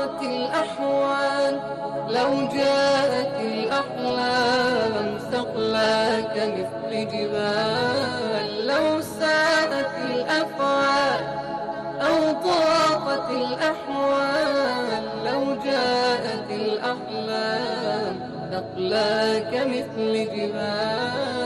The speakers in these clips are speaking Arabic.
ضاقت الأحوال لو جاءت الأحلام ثقلاك مثل جبال لو ساءت الأفعال أو ضاقت الأحوال لو جاءت الأحلام ثقلاك مثل جبال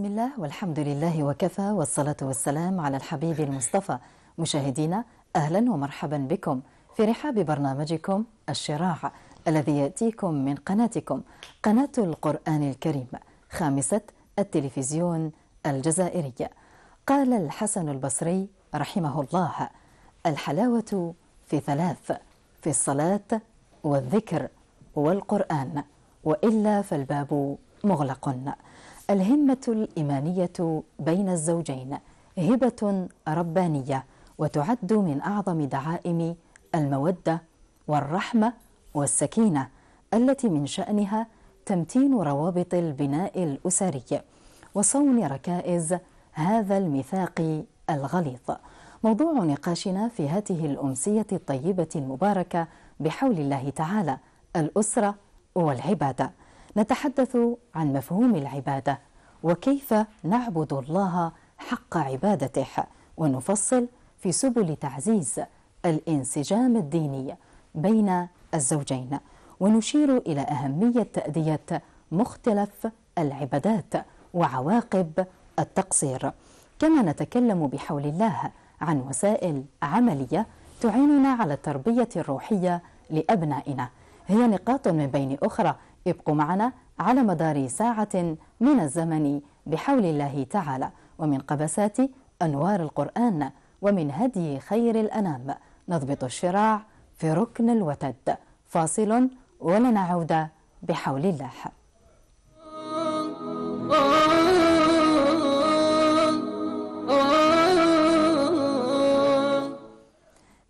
بسم الله والحمد لله وكفى والصلاة والسلام على الحبيب المصطفى مشاهدينا أهلا ومرحبا بكم في رحاب برنامجكم الشراع الذي يأتيكم من قناتكم قناة القرآن الكريم خامسة التلفزيون الجزائرية قال الحسن البصري رحمه الله الحلاوة في ثلاث في الصلاة والذكر والقرآن وإلا فالباب مغلق الهمة الإيمانية بين الزوجين هبة ربانية وتعد من أعظم دعائم المودة والرحمة والسكينة التي من شأنها تمتين روابط البناء الأسري وصون ركائز هذا الميثاق الغليظ موضوع نقاشنا في هذه الأمسية الطيبة المباركة بحول الله تعالى الأسرة والعبادة نتحدث عن مفهوم العبادة وكيف نعبد الله حق عبادته ونفصل في سبل تعزيز الانسجام الديني بين الزوجين ونشير إلى أهمية تأدية مختلف العبادات وعواقب التقصير كما نتكلم بحول الله عن وسائل عملية تعيننا على التربية الروحية لأبنائنا هي نقاط من بين أخرى ابقوا معنا على مدار ساعة من الزمن بحول الله تعالى ومن قبسات أنوار القرآن ومن هدي خير الأنام نضبط الشراع في ركن الوتد فاصل ولنعود بحول الله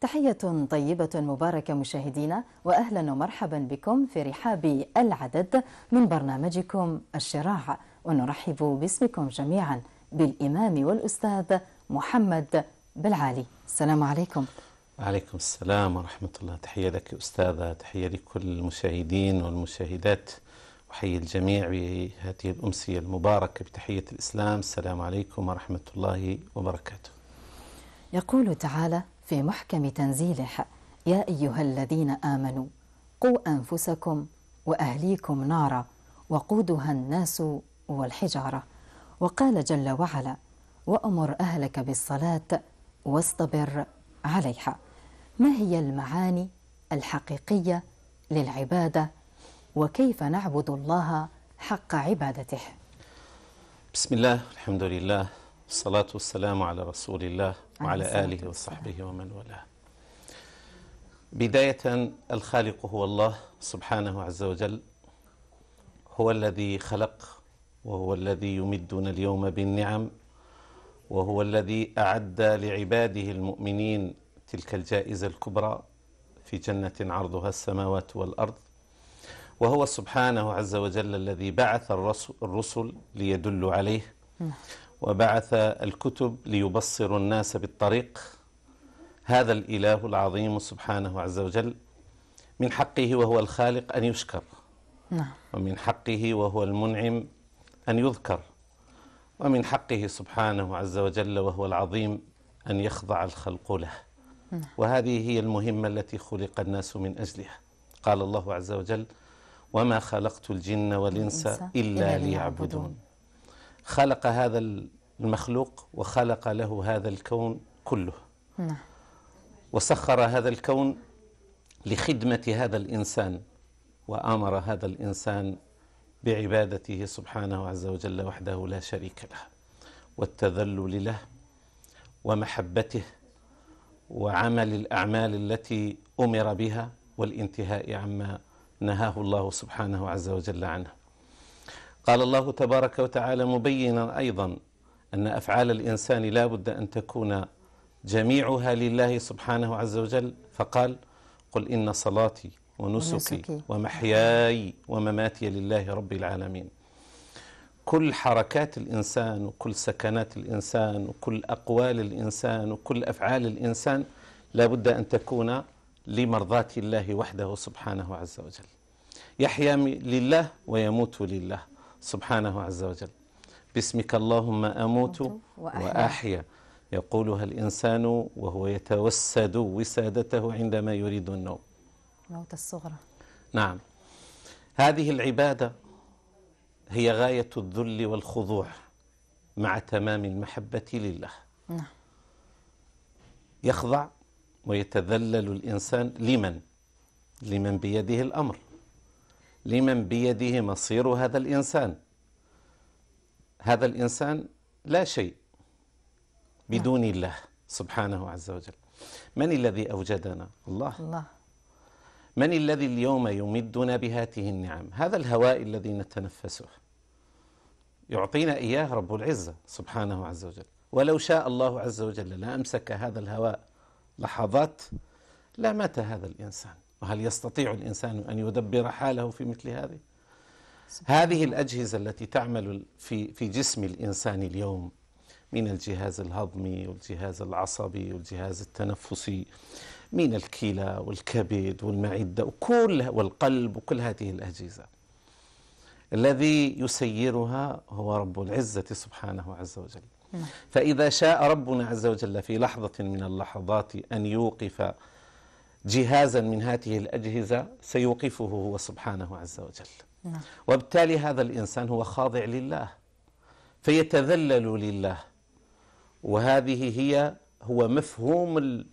تحية طيبة مباركة مشاهدينا وأهلا ومرحبا بكم في رحاب العدد من برنامجكم الشراع ونرحب باسمكم جميعا بالإمام والأستاذ محمد بالعالي السلام عليكم وعليكم السلام ورحمة الله تحية لك أستاذة تحية لكل المشاهدين والمشاهدات أحيي الجميع بهذه الأمسية المباركة بتحية الإسلام السلام عليكم ورحمة الله وبركاته يقول تعالى في محكم تنزيله يا أيها الذين آمنوا قوا أنفسكم وأهليكم نارا وقودها الناس والحجارة وقال جل وعلا وأمر أهلك بالصلاة واصطبر عليها ما هي المعاني الحقيقية للعبادة وكيف نعبد الله حق عبادته بسم الله الحمد لله الصلاة والسلام على رسول الله وعلى آله وصحبه ومن والاه بداية الخالق هو الله سبحانه عز وجل هو الذي خلق وهو الذي يمدنا اليوم بالنعم وهو الذي أعد لعباده المؤمنين تلك الجائزة الكبرى في جنة عرضها السماوات والأرض وهو سبحانه عز وجل الذي بعث الرسل ليدل عليه نعم. وبعث الكتب ليبصروا الناس بالطريق هذا الإله العظيم سبحانه عز وجل من حقه وهو الخالق أن يشكر نعم. ومن حقه وهو المنعم أن يذكر ومن حقه سبحانه عز وجل وهو العظيم أن يخضع الخلق له نعم. وهذه هي المهمة التي خلق الناس من أجلها قال الله عز وجل وما خلقت الجن والإنس إلا ليعبدون خلق هذا المخلوق وخلق له هذا الكون كله نعم. وسخر هذا الكون لخدمة هذا الإنسان وأمر هذا الإنسان بعبادته سبحانه عز وجل وحده لا شريك له والتذلل له ومحبته وعمل الأعمال التي أمر بها والانتهاء عما نهاه الله سبحانه عز وجل عنه قال الله تبارك وتعالى مبينا أيضا أن أفعال الإنسان لا بد أن تكون جميعها لله سبحانه عز وجل فقال قل إن صلاتي ونسكي ومحياي ومماتي لله رب العالمين كل حركات الإنسان وكل سكنات الإنسان وكل أقوال الإنسان وكل أفعال الإنسان لا بد أن تكون لمرضاة الله وحده سبحانه عز وجل يحيا لله ويموت لله سبحانه عز وجل باسمك اللهم أموت وأحيا يقولها الإنسان وهو يتوسد وسادته عندما يريد النوم موت الصغرى نعم هذه العبادة هي غاية الذل والخضوع مع تمام المحبة لله نعم يخضع ويتذلل الإنسان لمن؟ لمن بيده الأمر لمن بيده مصير هذا الإنسان هذا الإنسان لا شيء بدون نعم. الله سبحانه عز وجل من الذي أوجدنا؟ الله, الله. من الذي اليوم يمدنا بهاته النعم هذا الهواء الذي نتنفسه يعطينا إياه رب العزة سبحانه عز وجل ولو شاء الله عز وجل لأمسك هذا الهواء لحظات لمات هذا الإنسان وهل يستطيع الانسان ان يدبر حاله في مثل هذه؟ هذه الاجهزه التي تعمل في في جسم الانسان اليوم من الجهاز الهضمي والجهاز العصبي والجهاز التنفسي من الكلى والكبد والمعده وكل والقلب وكل هذه الاجهزه. الذي يسيرها هو رب العزه سبحانه عز وجل. نعم. فإذا شاء ربنا عز وجل في لحظة من اللحظات أن يوقف جهازا من هذه الأجهزة سيوقفه هو سبحانه عز وجل نعم. وبالتالي هذا الإنسان هو خاضع لله فيتذلل لله وهذه هي هو مفهوم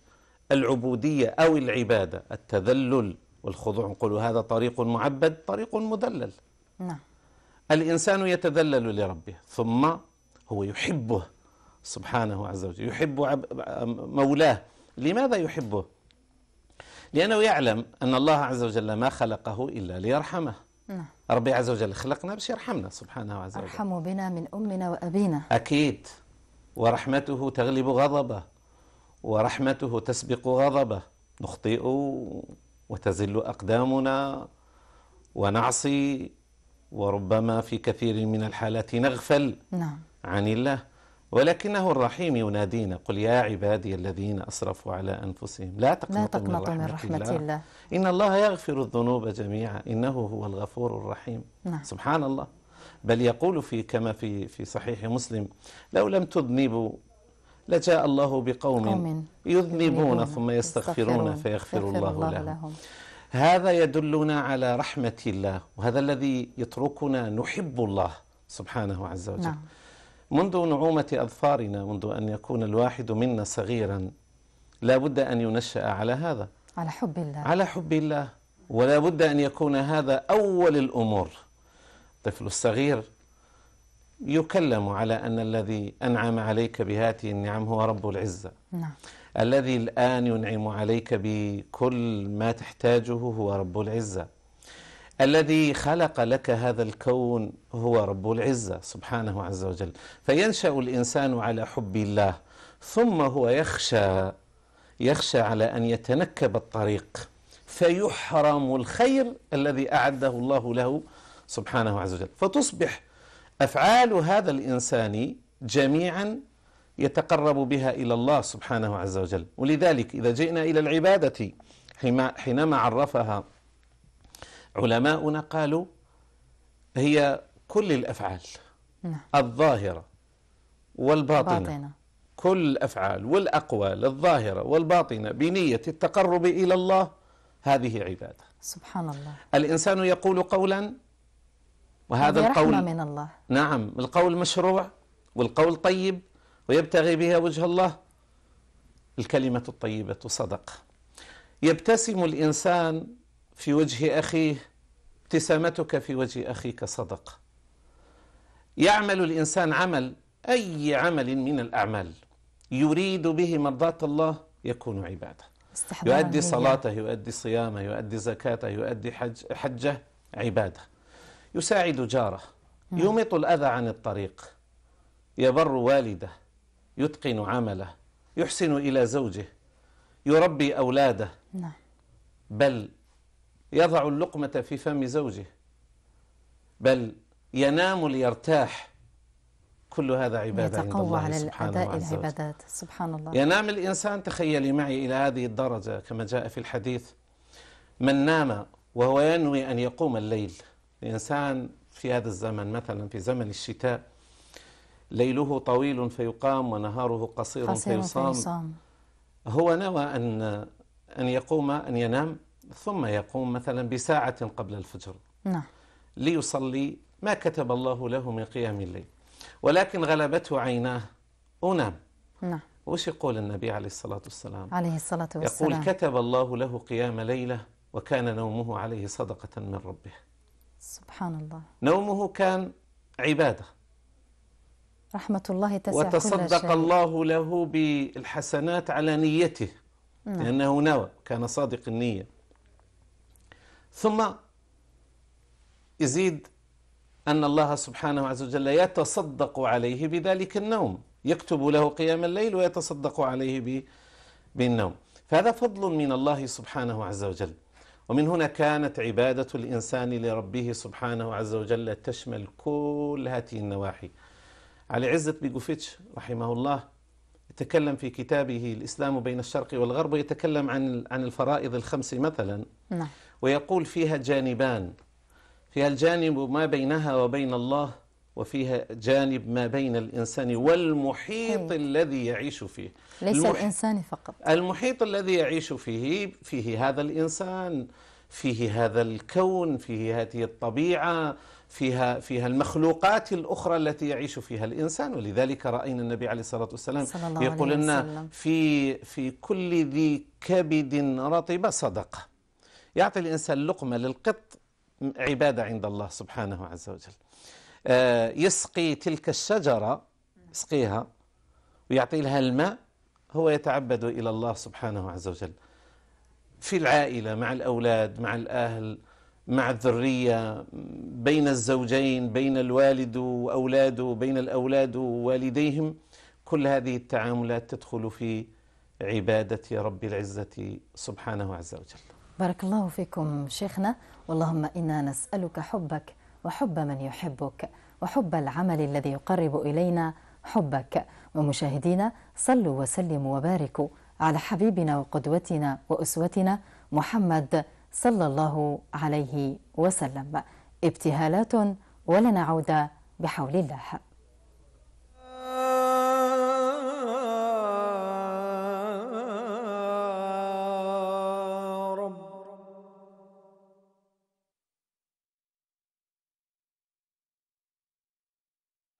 العبودية أو العبادة التذلل والخضوع نقول هذا طريق معبد طريق مدلل نعم الإنسان يتذلل لربه ثم هو يحبه سبحانه عز وجل يحب مولاه لماذا يحبه لأنه يعلم أن الله عز وجل ما خلقه إلا ليرحمه نعم. ربي عز وجل خلقنا باش يرحمنا سبحانه عز وجل ارحموا بنا من أمنا وأبينا أكيد ورحمته تغلب غضبه ورحمته تسبق غضبه نخطئ وتزل أقدامنا ونعصي وربما في كثير من الحالات نغفل نعم. عن الله ولكنه الرحيم ينادينا قل يا عبادي الذين أسرفوا على أنفسهم لا تقنطوا, لا تقنطوا من, رحمة, من رحمة الله. الله إن الله يغفر الذنوب جميعا إنه هو الغفور الرحيم نعم. سبحان الله بل يقول في كما في في صحيح مسلم لو لم تذنبوا لجاء الله بقوم قوم يذنبون, ثم يستغفرون فيغفر الله, الله لهم. هذا يدلنا على رحمة الله وهذا الذي يتركنا نحب الله سبحانه عز وجل نعم. منذ نعومة أظفارنا منذ أن يكون الواحد منا صغيرا لا بد أن ينشأ على هذا على حب الله على حب الله ولا بد أن يكون هذا أول الأمور الطفل الصغير يكلم على أن الذي أنعم عليك بهذه النعم هو رب العزة نعم. الذي الآن ينعم عليك بكل ما تحتاجه هو رب العزة الذي خلق لك هذا الكون هو رب العزة سبحانه عز وجل فينشأ الإنسان على حب الله ثم هو يخشى يخشى على أن يتنكب الطريق فيحرم الخير الذي أعده الله له سبحانه عز وجل فتصبح أفعال هذا الإنسان جميعا يتقرب بها إلى الله سبحانه عز وجل ولذلك إذا جئنا إلى العبادة حينما عرفها علماؤنا قالوا هي كل الأفعال نعم. الظاهرة والباطنة باطنة. كل الأفعال والأقوال الظاهرة والباطنة بنية التقرب إلى الله هذه عبادة سبحان الله الإنسان يقول قولا وهذا القول من الله نعم القول مشروع والقول طيب ويبتغي بها وجه الله الكلمة الطيبة صدق يبتسم الإنسان في وجه أخيه ابتسامتك في وجه أخيك صدقة يعمل الإنسان عمل أي عمل من الأعمال يريد به مرضاة الله يكون عبادة يؤدي صلاته يؤدي صيامه يؤدي زكاته يؤدي حج حجه عبادة يساعد جاره نعم. يمط الأذى عن الطريق يبر والده يتقن عمله يحسن إلى زوجه يربي أولاده نعم. بل يضع اللقمة في فم زوجه بل ينام ليرتاح كل هذا عبادة عند الله على سبحانه وتعالى العبادات سبحان الله ينام الإنسان تخيلي معي إلى هذه الدرجة كما جاء في الحديث من نام وهو ينوي أن يقوم الليل الإنسان في هذا الزمن مثلا في زمن الشتاء ليله طويل فيقام ونهاره قصير, قصير فيصام, فيصام هو نوى أن أن يقوم أن ينام ثم يقوم مثلا بساعة قبل الفجر نعم ليصلي ما كتب الله له من قيام الليل ولكن غلبته عيناه أنام نعم وش يقول النبي عليه الصلاة والسلام عليه الصلاة والسلام يقول كتب الله له قيام ليلة وكان نومه عليه صدقة من ربه سبحان الله نومه كان عبادة رحمة الله تسع وتصدق كل الله له بالحسنات على نيته نعم. لأنه نوى كان صادق النية ثم يزيد أن الله سبحانه عز وجل يتصدق عليه بذلك النوم يكتب له قيام الليل ويتصدق عليه بالنوم فهذا فضل من الله سبحانه عز وجل ومن هنا كانت عبادة الإنسان لربه سبحانه عز وجل تشمل كل هذه النواحي على عزة بيجوفيتش رحمه الله يتكلم في كتابه الإسلام بين الشرق والغرب ويتكلم عن عن الفرائض الخمس مثلا نعم ويقول فيها جانبان فيها الجانب ما بينها وبين الله وفيها جانب ما بين الإنسان والمحيط هي. طيب. الذي يعيش فيه ليس المح... الإنسان فقط المحيط الذي يعيش فيه فيه هذا الإنسان فيه هذا الكون فيه هذه الطبيعة فيها فيها المخلوقات الأخرى التي يعيش فيها الإنسان ولذلك رأينا النبي عليه الصلاة والسلام يقول لنا في في كل ذي كبد رطب صدقة يعطي الإنسان لقمة للقط عبادة عند الله سبحانه عز وجل آه، يسقي تلك الشجرة يسقيها ويعطي لها الماء هو يتعبد إلى الله سبحانه عز وجل في العائلة مع الأولاد مع الأهل مع الذرية بين الزوجين بين الوالد وأولاده بين الأولاد ووالديهم كل هذه التعاملات تدخل في عبادة رب العزة سبحانه عز وجل بارك الله فيكم شيخنا اللهم إنا نسألك حبك وحب من يحبك وحب العمل الذي يقرب إلينا حبك ومشاهدينا صلوا وسلموا وباركوا على حبيبنا وقدوتنا وأسوتنا محمد صلى الله عليه وسلم ابتهالات ولنعود بحول الله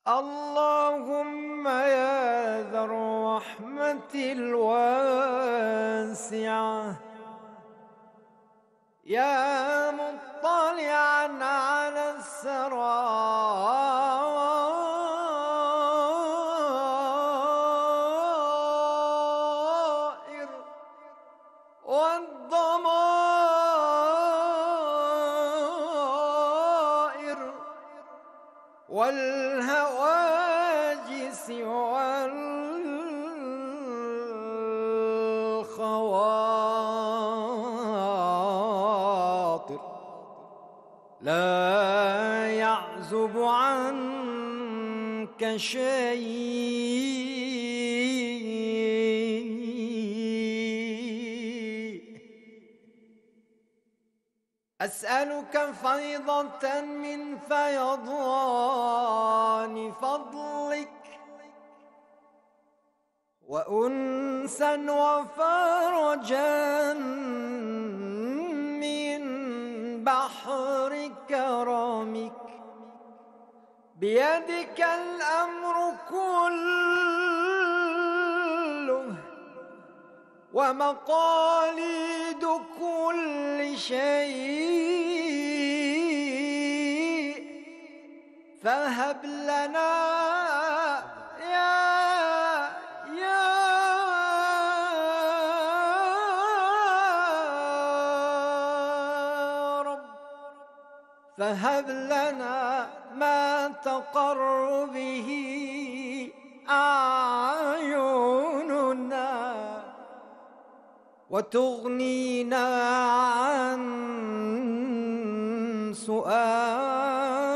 اللهم يا ذا الرحمة الواسعة يا مطلعا على السرائر شيء أسألك فيضة من فيضان فضلك وأنسا وفرجا من بحر كرمك بيدك الأمر كله ومقاليد كل شيء فهب لنا وهب لنا ما تقر به أعيننا وتغنينا عن سؤال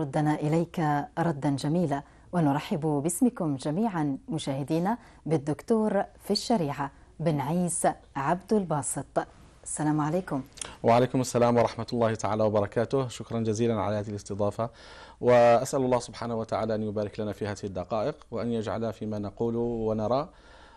ردنا إليك ردا جميلا ونرحب باسمكم جميعا مشاهدينا بالدكتور في الشريعة بن عيسى عبد الباسط السلام عليكم وعليكم السلام ورحمة الله تعالى وبركاته شكرا جزيلا على هذه الاستضافة وأسأل الله سبحانه وتعالى أن يبارك لنا في هذه الدقائق وأن يجعلها فيما نقول ونرى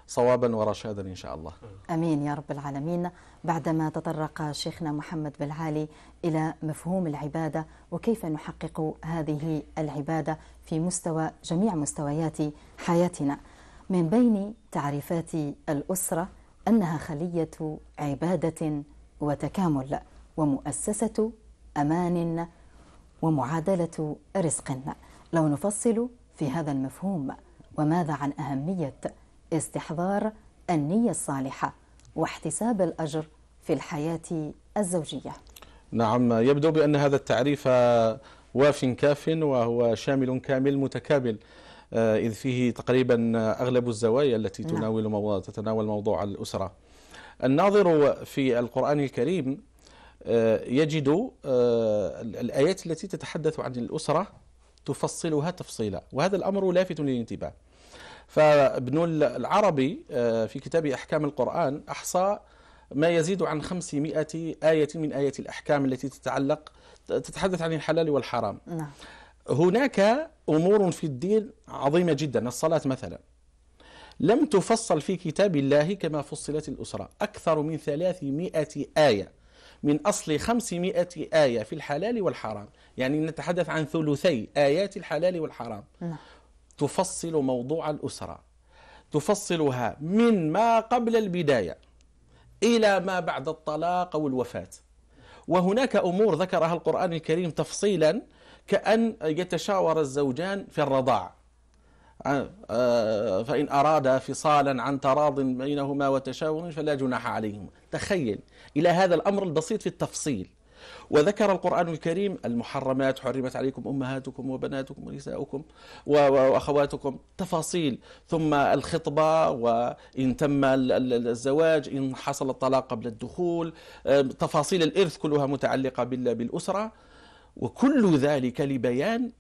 صوابا ورشادا إن شاء الله أمين يا رب العالمين بعدما تطرق شيخنا محمد بالعالي إلى مفهوم العبادة وكيف نحقق هذه العبادة في مستوى جميع مستويات حياتنا من بين تعريفات الأسرة أنها خلية عبادة وتكامل ومؤسسة أمان ومعادلة رزق لو نفصل في هذا المفهوم وماذا عن أهمية استحضار النية الصالحة واحتساب الأجر في الحياة الزوجية نعم يبدو بأن هذا التعريف واف كاف وهو شامل كامل متكامل آه، إذ فيه تقريبا أغلب الزوايا التي نعم. تناول موضوع تتناول موضوع الأسرة الناظر في القرآن الكريم آه، يجد آه، الآيات التي تتحدث عن الأسرة تفصلها تفصيلا وهذا الأمر لافت للانتباه فابن العربي آه، في كتاب أحكام القرآن أحصى ما يزيد عن 500 آية من آية الأحكام التي تتعلق تتحدث عن الحلال والحرام نعم. هناك أمور في الدين عظيمة جدا الصلاة مثلا لم تفصل في كتاب الله كما فصلت الأسرة أكثر من 300 آية من أصل 500 آية في الحلال والحرام يعني نتحدث عن ثلثي آيات الحلال والحرام نعم. تفصل موضوع الأسرة تفصلها من ما قبل البداية إلى ما بعد الطلاق أو الوفاة وهناك أمور ذكرها القرآن الكريم تفصيلا كأن يتشاور الزوجان في الرضاع آه، آه، فإن أراد فصالا عن تراض بينهما وتشاور فلا جناح عليهما تخيل إلى هذا الأمر البسيط في التفصيل وذكر القرآن الكريم المحرمات حرمت عليكم أمهاتكم وبناتكم ونساؤكم وأخواتكم تفاصيل ثم الخطبة وإن تم الزواج إن حصل الطلاق قبل الدخول تفاصيل الإرث كلها متعلقة بالأسرة وكل ذلك لبيان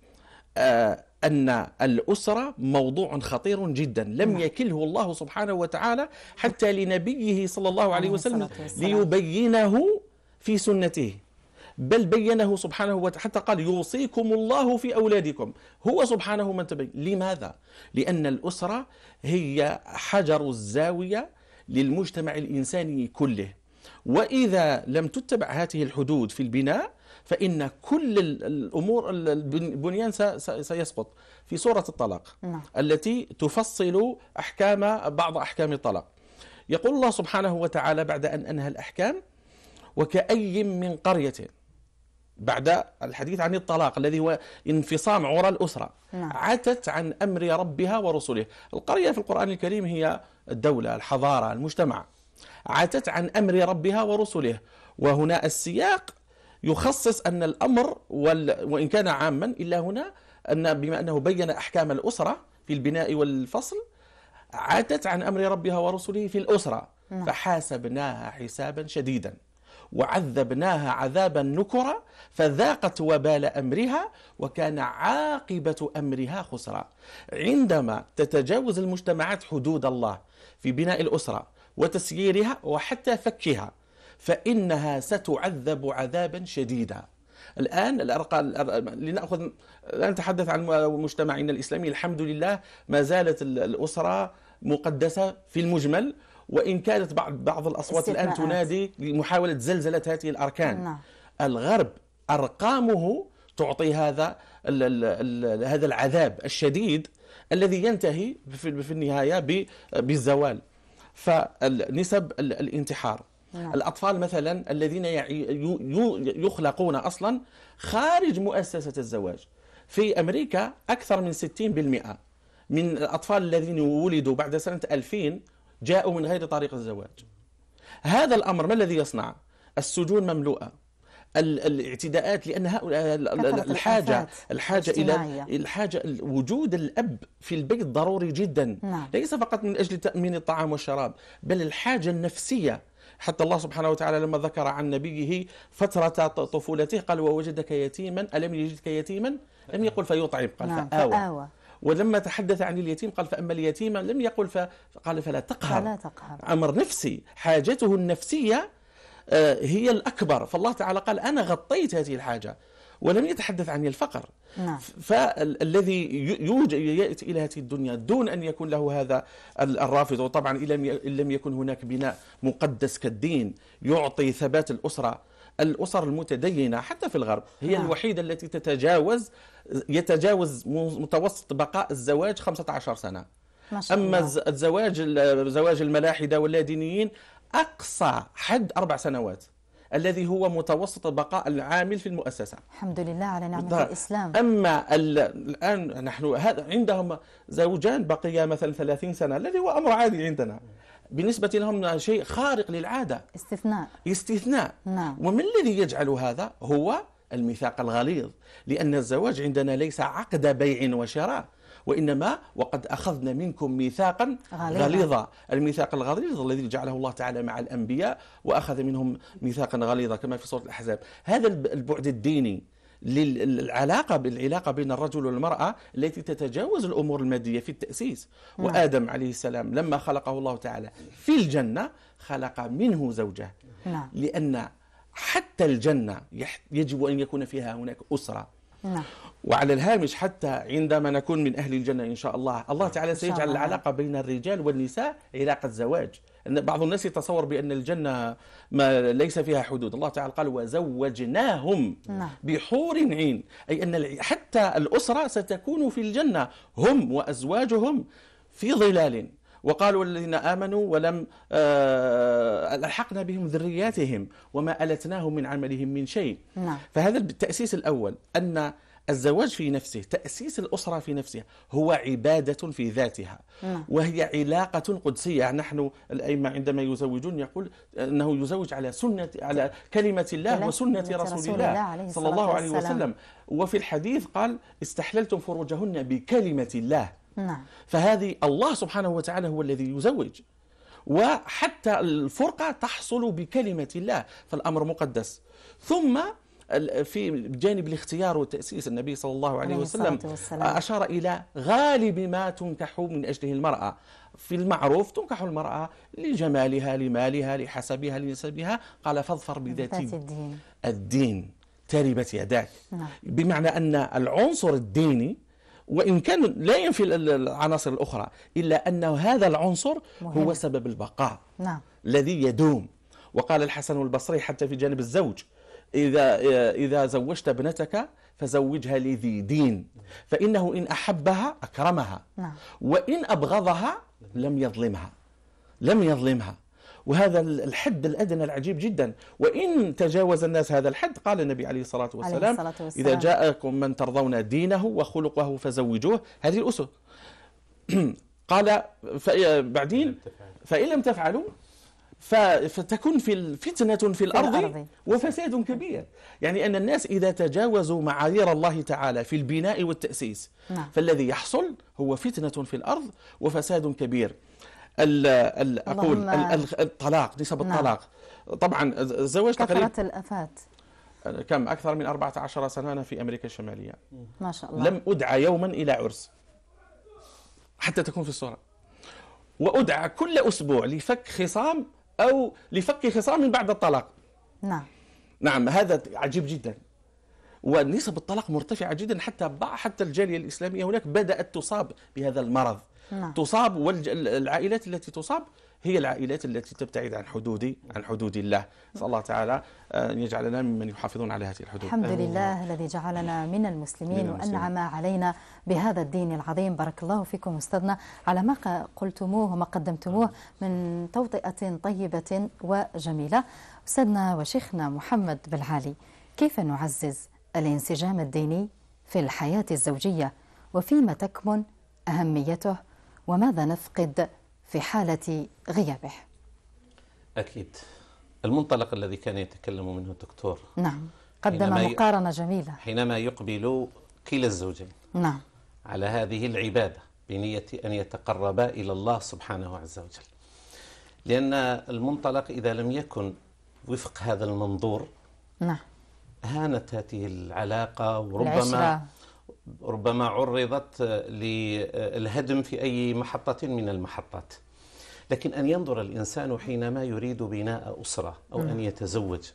آه، أن الأسرة موضوع خطير جدا لم نعم. يكله الله سبحانه وتعالى حتى لنبيه صلى الله عليه وسلم ليبينه في سنته بل بينه سبحانه وتعالى حتى قال يوصيكم الله في أولادكم هو سبحانه من تبين لماذا؟ لأن الأسرة هي حجر الزاوية للمجتمع الإنساني كله وإذا لم تتبع هذه الحدود في البناء فإن كل الأمور البنيان سيسقط في سورة الطلاق نعم. التي تفصل أحكام بعض أحكام الطلاق يقول الله سبحانه وتعالى بعد أن أنهى الأحكام وكأي من قرية بعد الحديث عن الطلاق الذي هو انفصام عرى الأسرة نعم. عتت عن أمر ربها ورسله القرية في القرآن الكريم هي الدولة الحضارة المجتمع عتت عن أمر ربها ورسله وهنا السياق يخصص أن الأمر وال... وإن كان عاما إلا هنا أن بما أنه بين أحكام الأسرة في البناء والفصل عتت عن أمر ربها ورسله في الأسرة نعم. فحاسبناها حسابا شديدا وعذبناها عذابا نكرا فذاقت وبال امرها وكان عاقبه امرها خسرا. عندما تتجاوز المجتمعات حدود الله في بناء الاسره وتسييرها وحتى فكها فانها ستعذب عذابا شديدا. الآن الأرقام لنأخذ نتحدث عن مجتمعنا الإسلامي الحمد لله ما زالت الأسرة مقدسة في المجمل وإن كانت بعض بعض الأصوات الآن تنادي لمحاولة زلزلة هذه الأركان نعم. الغرب أرقامه تعطي هذا الـ الـ الـ هذا العذاب الشديد الذي ينتهي في, في النهاية بالزوال فنسب الانتحار نعم. الأطفال مثلا الذين يخلقون أصلا خارج مؤسسة الزواج في أمريكا أكثر من 60% من الأطفال الذين ولدوا بعد سنة 2000 جاءوا من غير طريق الزواج هذا الأمر ما الذي يصنع السجون مملوءة الاعتداءات لان هؤلاء الحاجه الحاجه الى الحاجه وجود الاب في البيت ضروري جدا نعم. ليس فقط من اجل تامين الطعام والشراب بل الحاجه النفسيه حتى الله سبحانه وتعالى لما ذكر عن نبيه فترة طفولته قال ووجدك يتيما ألم يجدك يتيما لم نعم. يقل فيطعم قال نعم. فآوى, فآوى. ولما تحدث عن اليتيم قال فأما اليتيم لم يقل فقال فلا تقهر فلا تقهر أمر نفسي حاجته النفسية آه، هي الأكبر فالله تعالى قال أنا غطيت هذه الحاجة ولم يتحدث عن الفقر نعم. فالذي يأتي إلى هذه الدنيا دون أن يكون له هذا الرافض وطبعا إن لم يكن هناك بناء مقدس كالدين يعطي ثبات الأسرة الأسر المتدينة حتى في الغرب هي نعم. الوحيدة التي تتجاوز يتجاوز متوسط بقاء الزواج 15 سنة ما شاء الله. أما الزواج زواج الملاحدة واللادينيين أقصى حد أربع سنوات الذي هو متوسط بقاء العامل في المؤسسة الحمد لله على نعمة بالضبط. طيب. الإسلام أما الآن نحن عندهم زوجان بقي مثلا 30 سنة الذي هو أمر عادي عندنا بالنسبة لهم شيء خارق للعادة استثناء استثناء نعم ومن الذي يجعل هذا هو الميثاق الغليظ لأن الزواج عندنا ليس عقد بيع وشراء وإنما وقد أخذنا منكم ميثاقا غليظا الميثاق الغليظ الذي جعله الله تعالى مع الأنبياء وأخذ منهم ميثاقا غليظا كما في سورة الأحزاب هذا البعد الديني للعلاقة بالعلاقة بين الرجل والمرأة التي تتجاوز الأمور المادية في التأسيس نعم. وآدم عليه السلام لما خلقه الله تعالى في الجنة خلق منه زوجه نعم. لأن حتى الجنة يجب أن يكون فيها هناك أسرة نعم. وعلى الهامش حتى عندما نكون من أهل الجنة إن شاء الله الله تعالى سيجعل العلاقة بين الرجال والنساء علاقة زواج بعض الناس يتصور بأن الجنة ما ليس فيها حدود الله تعالى قال وزوجناهم نعم. بحور عين أي أن حتى الأسرة ستكون في الجنة هم وأزواجهم في ظلال وقالوا الذين آمنوا ولم آه، ألحقنا بهم ذرياتهم وما ألتناهم من عملهم من شيء نعم. فهذا التأسيس الأول أن الزواج في نفسه تأسيس الأسرة في نفسها هو عبادة في ذاتها نعم. وهي علاقة قدسية نحن الأئمة عندما يزوجون يقول أنه يزوج على سنة على كلمة الله وسنة رسول, رسول الله, الله عليه صلى الله عليه وسلم وفي الحديث قال استحللتم فروجهن بكلمة الله نعم. فهذه الله سبحانه وتعالى هو الذي يزوج وحتى الفرقة تحصل بكلمة الله فالأمر مقدس ثم في جانب الاختيار والتأسيس النبي صلى الله عليه وسلم أشار إلى غالب ما تنكح من أجله المرأة في المعروف تنكح المرأة لجمالها لمالها لحسبها لنسبها قال فاظفر بذات الدين الدين تربت يداك نعم. بمعنى أن العنصر الديني وإن كان لا ينفي العناصر الأخرى إلا أن هذا العنصر مهم. هو سبب البقاء نعم. الذي يدوم وقال الحسن البصري حتى في جانب الزوج إذا, إذا زوجت ابنتك فزوجها لذي دين فإنه إن أحبها أكرمها نعم. وإن أبغضها لم يظلمها لم يظلمها وهذا الحد الأدنى العجيب جدا وإن تجاوز الناس هذا الحد قال النبي عليه الصلاة والسلام, عليه الصلاة والسلام إذا جاءكم من ترضون دينه وخلقه فزوجوه هذه الأسس قال بعدين فإن لم تفعلوا فتكون في فتنة في, في الأرض, الأرض وفساد كبير يعني أن الناس إذا تجاوزوا معايير الله تعالى في البناء والتأسيس نعم. فالذي يحصل هو فتنة في الأرض وفساد كبير ال ال اقول الطلاق نسب نعم. الطلاق طبعا الزواج تقريبا كثرة الافات كم اكثر من 14 سنه انا في امريكا الشماليه ما شاء الله لم ادعى يوما الى عرس حتى تكون في الصوره وادعى كل اسبوع لفك خصام او لفك خصام من بعد الطلاق نعم نعم هذا عجيب جدا ونسب الطلاق مرتفعه جدا حتى حتى الجاليه الاسلاميه هناك بدات تصاب بهذا المرض نعم. تصاب والعائلات التي تصاب هي العائلات التي تبتعد عن حدود عن حدود الله نسال الله تعالى ان يجعلنا ممن يحافظون على هذه الحدود الحمد لله الذي جعلنا من المسلمين وانعم علينا بهذا الدين العظيم بارك الله فيكم استاذنا على ما قلتموه وما قدمتموه من توطئه طيبه وجميله استاذنا وشيخنا محمد بالعالي كيف نعزز الانسجام الديني في الحياه الزوجيه وفيما تكمن اهميته وماذا نفقد في حالة غيابه أكيد المنطلق الذي كان يتكلم منه الدكتور نعم قدم مقارنة جميلة حينما يقبل كلا الزوجين نعم على هذه العبادة بنية أن يتقربا إلى الله سبحانه عز وجل لأن المنطلق إذا لم يكن وفق هذا المنظور نعم هانت هذه العلاقة وربما العشرة. ربما عرضت للهدم في أي محطة من المحطات لكن أن ينظر الإنسان حينما يريد بناء أسرة أو أن يتزوج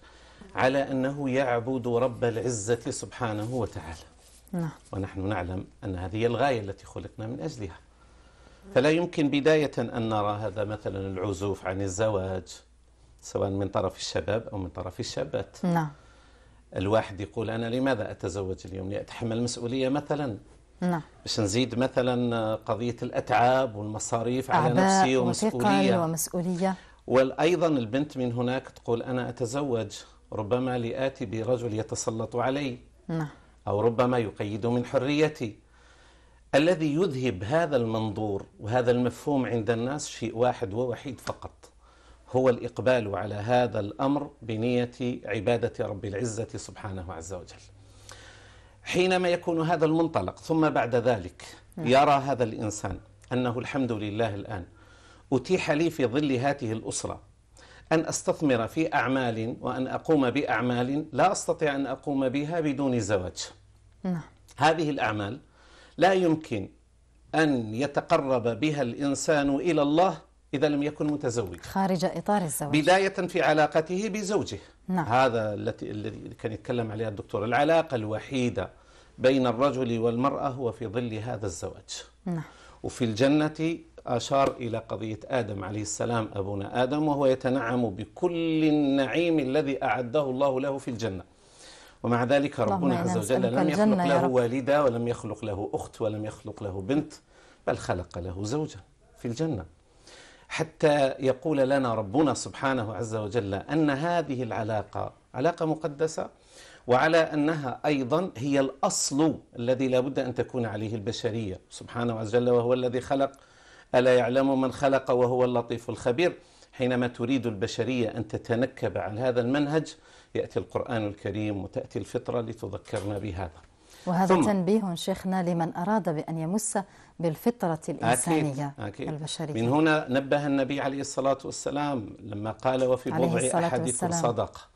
على أنه يعبد رب العزة سبحانه وتعالى نعم. ونحن نعلم أن هذه الغاية التي خلقنا من أجلها فلا يمكن بداية أن نرى هذا مثلا العزوف عن الزواج سواء من طرف الشباب أو من طرف الشابات نعم الواحد يقول أنا لماذا أتزوج اليوم لأتحمل مسؤولية مثلا نعم باش نزيد مثلا قضية الأتعاب والمصاريف على نفسي ومسؤولية ومسؤولية وأيضا البنت من هناك تقول أنا أتزوج ربما لآتي برجل يتسلط علي نعم أو ربما يقيد من حريتي الذي يذهب هذا المنظور وهذا المفهوم عند الناس شيء واحد ووحيد فقط هو الإقبال على هذا الأمر بنية عبادة رب العزة سبحانه عز وجل حينما يكون هذا المنطلق ثم بعد ذلك نعم. يرى هذا الإنسان أنه الحمد لله الآن أتيح لي في ظل هذه الأسرة أن أستثمر في أعمال وأن أقوم بأعمال لا أستطيع أن أقوم بها بدون زواج نعم. هذه الأعمال لا يمكن أن يتقرب بها الإنسان إلى الله إذا لم يكن متزوج خارج إطار الزواج بداية في علاقته بزوجه نعم. هذا التي الذي كان يتكلم عليها الدكتور العلاقة الوحيدة بين الرجل والمرأة هو في ظل هذا الزواج نعم. وفي الجنة أشار إلى قضية آدم عليه السلام أبونا آدم وهو يتنعم بكل النعيم الذي أعده الله له في الجنة ومع ذلك ربنا عز وجل لم يخلق له والدة ولم يخلق له أخت ولم يخلق له بنت بل خلق له زوجة في الجنة حتى يقول لنا ربنا سبحانه عز وجل ان هذه العلاقه علاقه مقدسه وعلى انها ايضا هي الاصل الذي لا بد ان تكون عليه البشريه سبحانه عز وجل وهو الذي خلق الا يعلم من خلق وهو اللطيف الخبير حينما تريد البشريه ان تتنكب على هذا المنهج ياتي القران الكريم وتاتي الفطره لتذكرنا بهذا وهذا تنبيه شيخنا لمن اراد بان يمس بالفطرة الإنسانية أكيد. أكيد. البشرية من هنا نبه النبي عليه الصلاة والسلام لما قال وفي بضع أحدكم صدق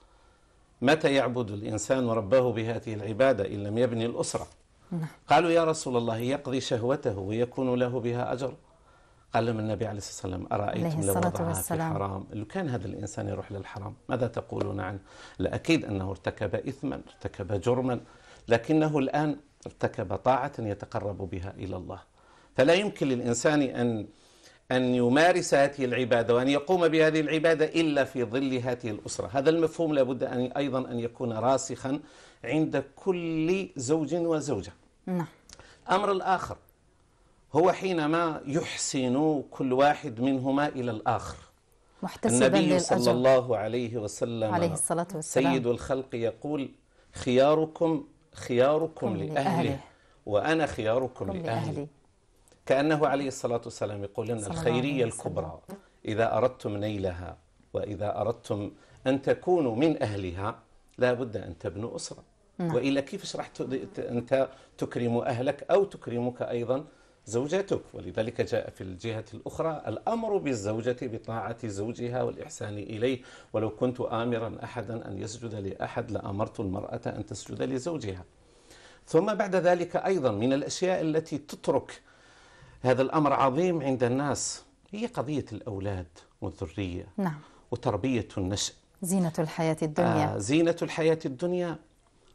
متى يعبد الإنسان ربه بهذه العبادة إن لم يبني الأسرة نعم. قالوا يا رسول الله يقضي شهوته ويكون له بها أجر قال لهم النبي عليه الصلاة والسلام أرأيتم لو وضعها في الحرام لو كان هذا الإنسان يروح للحرام ماذا تقولون عنه لأكيد أنه ارتكب إثما ارتكب جرما لكنه الآن ارتكب طاعة يتقرب بها إلى الله فلا يمكن للإنسان أن أن يمارس هذه العبادة وأن يقوم بهذه العبادة إلا في ظل هذه الأسرة هذا المفهوم لابد أن أيضا أن يكون راسخا عند كل زوج وزوجة نعم أمر الآخر هو حينما يحسن كل واحد منهما إلى الآخر محتسبا النبي للأجر. صلى الله عليه وسلم عليه الصلاة والسلام سيد الخلق يقول خياركم خياركم لأهله, لأهله وأنا خياركم لأهلي, لأهلي. كأنه عليه الصلاة والسلام يقول لنا الخيرية الكبرى إذا أردتم نيلها وإذا أردتم أن تكونوا من أهلها لا بد أن تبنوا أسرة نعم. وإلا كيف راح أنت تكرم أهلك أو تكرمك أيضا زوجتك ولذلك جاء في الجهة الأخرى الأمر بالزوجة بطاعة زوجها والإحسان إليه ولو كنت آمرا أحدا أن يسجد لأحد لأمرت المرأة أن تسجد لزوجها ثم بعد ذلك أيضا من الأشياء التي تترك هذا الأمر عظيم عند الناس هي قضية الأولاد والذرية نعم. وتربية النشأ زينة الحياة الدنيا آه زينة الحياة الدنيا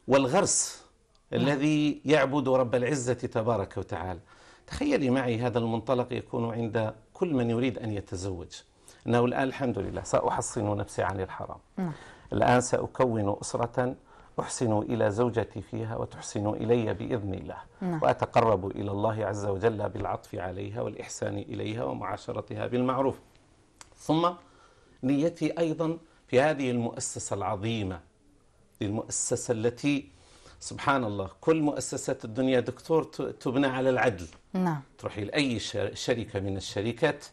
والغرس نعم. الذي يعبد رب العزة تبارك وتعالى تخيلي معي هذا المنطلق يكون عند كل من يريد أن يتزوج أنه الآن الحمد لله سأحصن نفسي عن الحرام نعم. الآن سأكون أسرة أحسن إلى زوجتي فيها وتحسن إلي بإذن الله نعم. وأتقرب إلى الله عز وجل بالعطف عليها والإحسان إليها ومعاشرتها بالمعروف ثم نيتي أيضا في هذه المؤسسة العظيمة المؤسسة التي سبحان الله كل مؤسسات الدنيا دكتور تبنى على العدل نعم تروحي لأي شركة من الشركات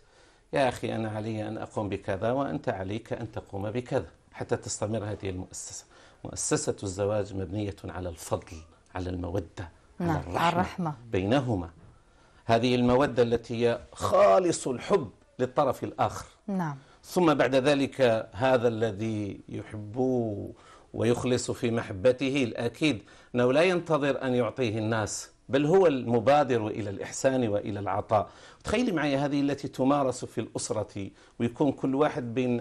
يا أخي أنا علي أن أقوم بكذا وأنت عليك أن تقوم بكذا حتى تستمر هذه المؤسسة مؤسسة الزواج مبنية على الفضل على المودة نعم. على الرحمة, الرحمة بينهما هذه المودة التي هي خالص الحب للطرف الآخر نعم ثم بعد ذلك هذا الذي يحبه ويخلص في محبته الأكيد أنه لا ينتظر أن يعطيه الناس بل هو المبادر إلى الإحسان وإلى العطاء تخيلي معي هذه التي تمارس في الأسرة ويكون كل واحد بين,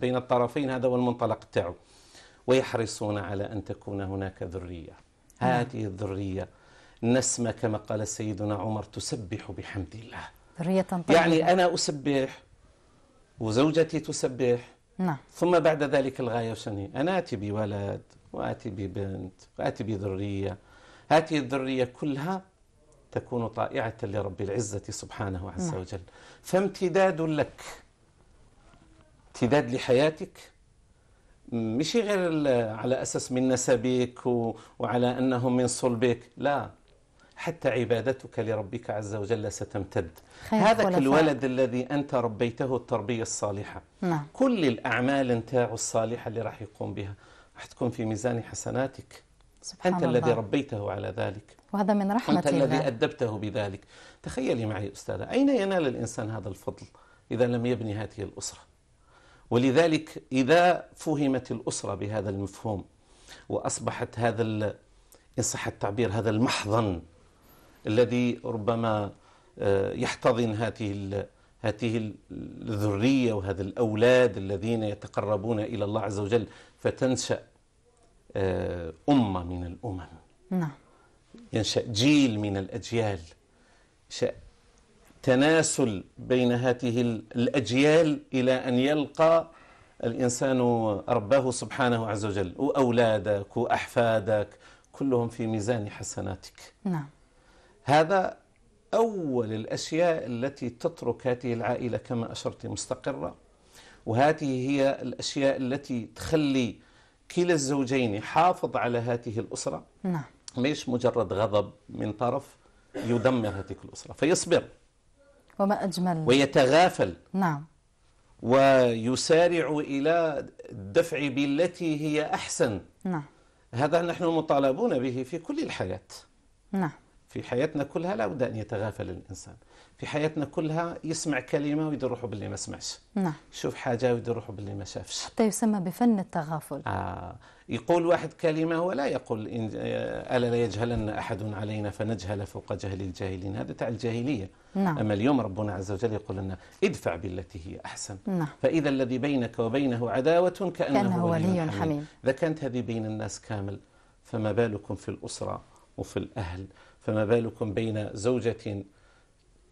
بين الطرفين هذا هو المنطلق تاعه ويحرصون على أن تكون هناك ذرية نعم. هذه الذرية نسمة كما قال سيدنا عمر تسبح بحمد الله ذرية طيبة يعني أنا أسبح وزوجتي تسبح نعم ثم بعد ذلك الغاية وشني أنا آتي بولد وآتي ببنت وآتي بذرية هذه الذرية كلها تكون طائعة لرب العزة سبحانه عز نعم. وجل فامتداد لك امتداد لحياتك مش غير على أساس من نسبك وعلى أنهم من صلبك لا حتى عبادتك لربك عز وجل ستمتد هذا الولد الذي أنت ربيته التربية الصالحة نعم. كل الأعمال انت الصالحة اللي راح يقوم بها راح تكون في ميزان حسناتك سبحان أنت الله. الذي ربيته على ذلك وهذا من رحمة أنت الله الذي أدبته بذلك تخيلي معي أستاذة أين ينال الإنسان هذا الفضل إذا لم يبني هذه الأسرة ولذلك إذا فهمت الأسرة بهذا المفهوم وأصبحت هذا إن صح التعبير هذا المحضن الذي ربما آه، يحتضن هذه هذه الذرية وهذا الأولاد الذين يتقربون إلى الله عز وجل فتنشأ آه، أمة من الأمم نعم ينشأ جيل من الأجيال تناسل بين هذه الأجيال إلى أن يلقى الإنسان رباه سبحانه عز وجل وأولادك وأحفادك كلهم في ميزان حسناتك نعم هذا أول الأشياء التي تترك هذه العائلة كما أشرت مستقرة وهذه هي الأشياء التي تخلي كلا الزوجين يحافظ على هذه الأسرة نعم مش مجرد غضب من طرف يدمر هذه الأسرة فيصبر وما أجمل ويتغافل نعم ويسارع إلى الدفع بالتي هي أحسن نعم هذا نحن مطالبون به في كل الحياة نعم في حياتنا كلها لا بد أن يتغافل الإنسان في حياتنا كلها يسمع كلمه ويدير روحه باللي ما سمعش نعم يشوف حاجه ويدير روحه باللي ما شافش حتى يسمى بفن التغافل آه يقول واحد كلمه ولا يقول إن آه، الا لا يجهلن احد علينا فنجهل فوق جهل الجاهلين هذا تاع الجاهليه نعم اما اليوم ربنا عز وجل يقول لنا ادفع بالتي هي احسن نعم فاذا الذي بينك وبينه عداوه كانه, كأنه ولي حميم اذا كانت هذه بين الناس كامل فما بالكم في الاسره وفي الاهل فما بالكم بين زوجه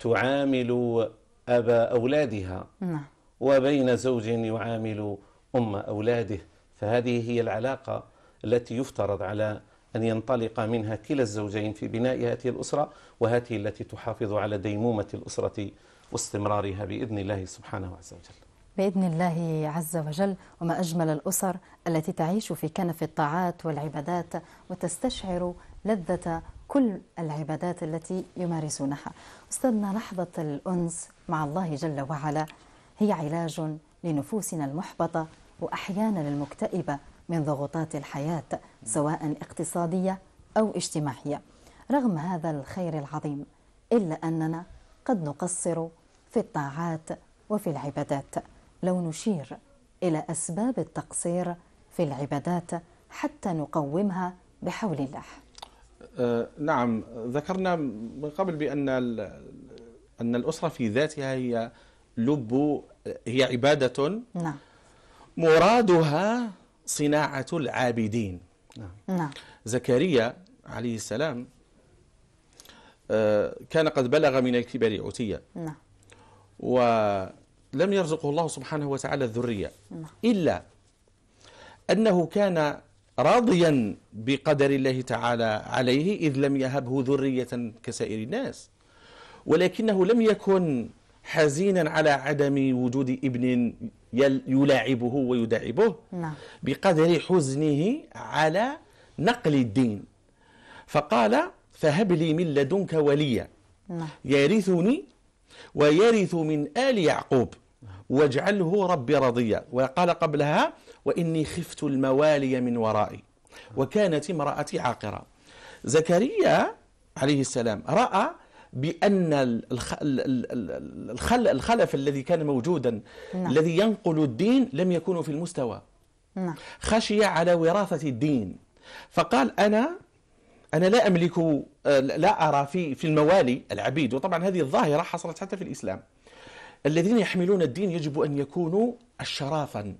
تعامل أبا أولادها نعم. وبين زوج يعامل أم أولاده فهذه هي العلاقة التي يفترض على أن ينطلق منها كلا الزوجين في بناء هذه الأسرة وهذه التي تحافظ على ديمومة الأسرة واستمرارها بإذن الله سبحانه عز وجل بإذن الله عز وجل وما أجمل الأسر التي تعيش في كنف الطاعات والعبادات وتستشعر لذة كل العبادات التي يمارسونها أستاذنا لحظة الأنس مع الله جل وعلا هي علاج لنفوسنا المحبطة وأحيانا المكتئبة من ضغوطات الحياة سواء اقتصادية أو اجتماعية رغم هذا الخير العظيم إلا أننا قد نقصر في الطاعات وفي العبادات لو نشير إلى أسباب التقصير في العبادات حتى نقومها بحول الله آه، نعم ذكرنا من قبل بأن أن الأسرة في ذاتها هي لب هي عبادة نعم مرادها صناعة العابدين نعم, نعم. زكريا عليه السلام آه، كان قد بلغ من الكبر عتيا نعم ولم يرزقه الله سبحانه وتعالى الذرية نعم. إلا أنه كان راضيا بقدر الله تعالى عليه إذ لم يهبه ذرية كسائر الناس ولكنه لم يكن حزينا على عدم وجود ابن يلاعبه ويداعبه نعم. بقدر حزنه على نقل الدين فقال فهب لي من لدنك وليا نعم. يرثني ويرث من آل يعقوب واجعله ربي رضيا وقال قبلها وإني خفت الموالي من ورائي وكانت امرأتي عاقرة زكريا عليه السلام رأى بأن الخل الخلف الذي كان موجودا نعم. الذي ينقل الدين لم يكونوا في المستوى نعم. خشي على وراثة الدين فقال أنا أنا لا أملك آه، لا أرى في في الموالي العبيد وطبعا هذه الظاهرة حصلت حتى في الإسلام الذين يحملون الدين يجب أن يكونوا الشرافا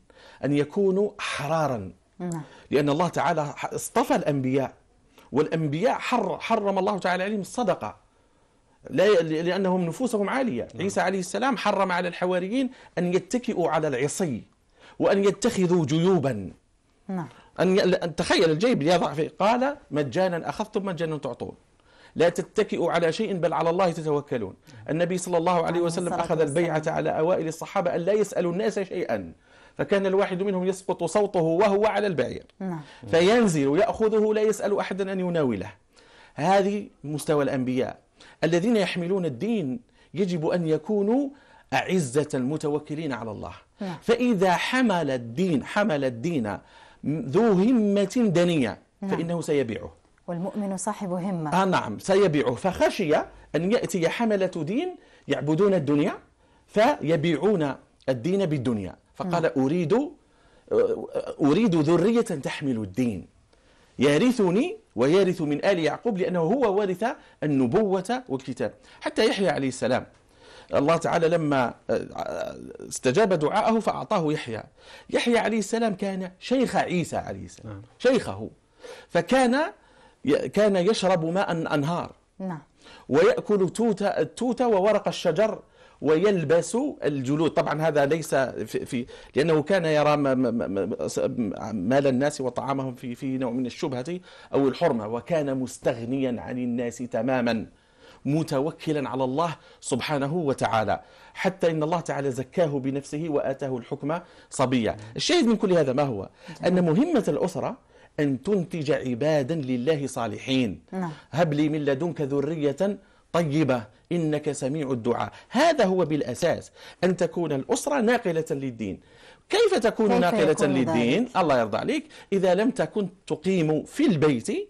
أن يكونوا حرارا نعم. لأن الله تعالى اصطفى الأنبياء والأنبياء حر حرم الله تعالى عليهم الصدقة لا لأنهم نفوسهم عالية نعم. عيسى عليه السلام حرم على الحواريين أن يتكئوا على العصي وأن يتخذوا جيوبا نعم أن تخيل الجيب يضع فيه قال مجانا أخذتم مجانا تعطون لا تتكئوا على شيء بل على الله تتوكلون نعم. النبي صلى الله عليه وسلم أخذ البيعة على أوائل الصحابة أن لا يسألوا الناس شيئا فكان الواحد منهم يسقط صوته وهو على البعير نعم. فينزل يأخذه لا يسأل أحدا أن يناوله هذه مستوى الأنبياء الذين يحملون الدين يجب أن يكونوا أعزة المتوكلين على الله نعم. فإذا حمل الدين حمل الدين ذو همة دنية نعم. فإنه سيبيعه والمؤمن صاحب همة آه نعم سيبيعه فخشي أن يأتي حملة دين يعبدون الدنيا فيبيعون الدين بالدنيا فقال نعم. أريد أريد ذرية تحمل الدين يرثني ويرث من آل يعقوب لأنه هو ورث النبوة والكتاب حتى يحيى عليه السلام الله تعالى لما آه، استجاب دعاءه فأعطاه يحيى يحيى عليه السلام كان شيخ عيسى عليه السلام نعم. شيخه فكان كان يشرب ماء أنهار نعم. ويأكل توت التوت وورق الشجر ويلبس الجلود طبعا هذا ليس في, في لأنه كان يرى مال الناس وطعامهم في, في نوع من الشبهة أو الحرمة وكان مستغنيا عن الناس تماما متوكلا على الله سبحانه وتعالى حتى إن الله تعالى زكاه بنفسه وآتاه الحكمة صبيا الشاهد من كل هذا ما هو أن مهمة الأسرة أن تنتج عبادا لله صالحين نعم. هب لي من لدنك ذرية طيبة إنك سميع الدعاء هذا هو بالأساس أن تكون الأسرة ناقلة للدين كيف تكون كيف ناقلة للدين ذلك؟ الله يرضى عليك إذا لم تكن تقيم في البيت آه،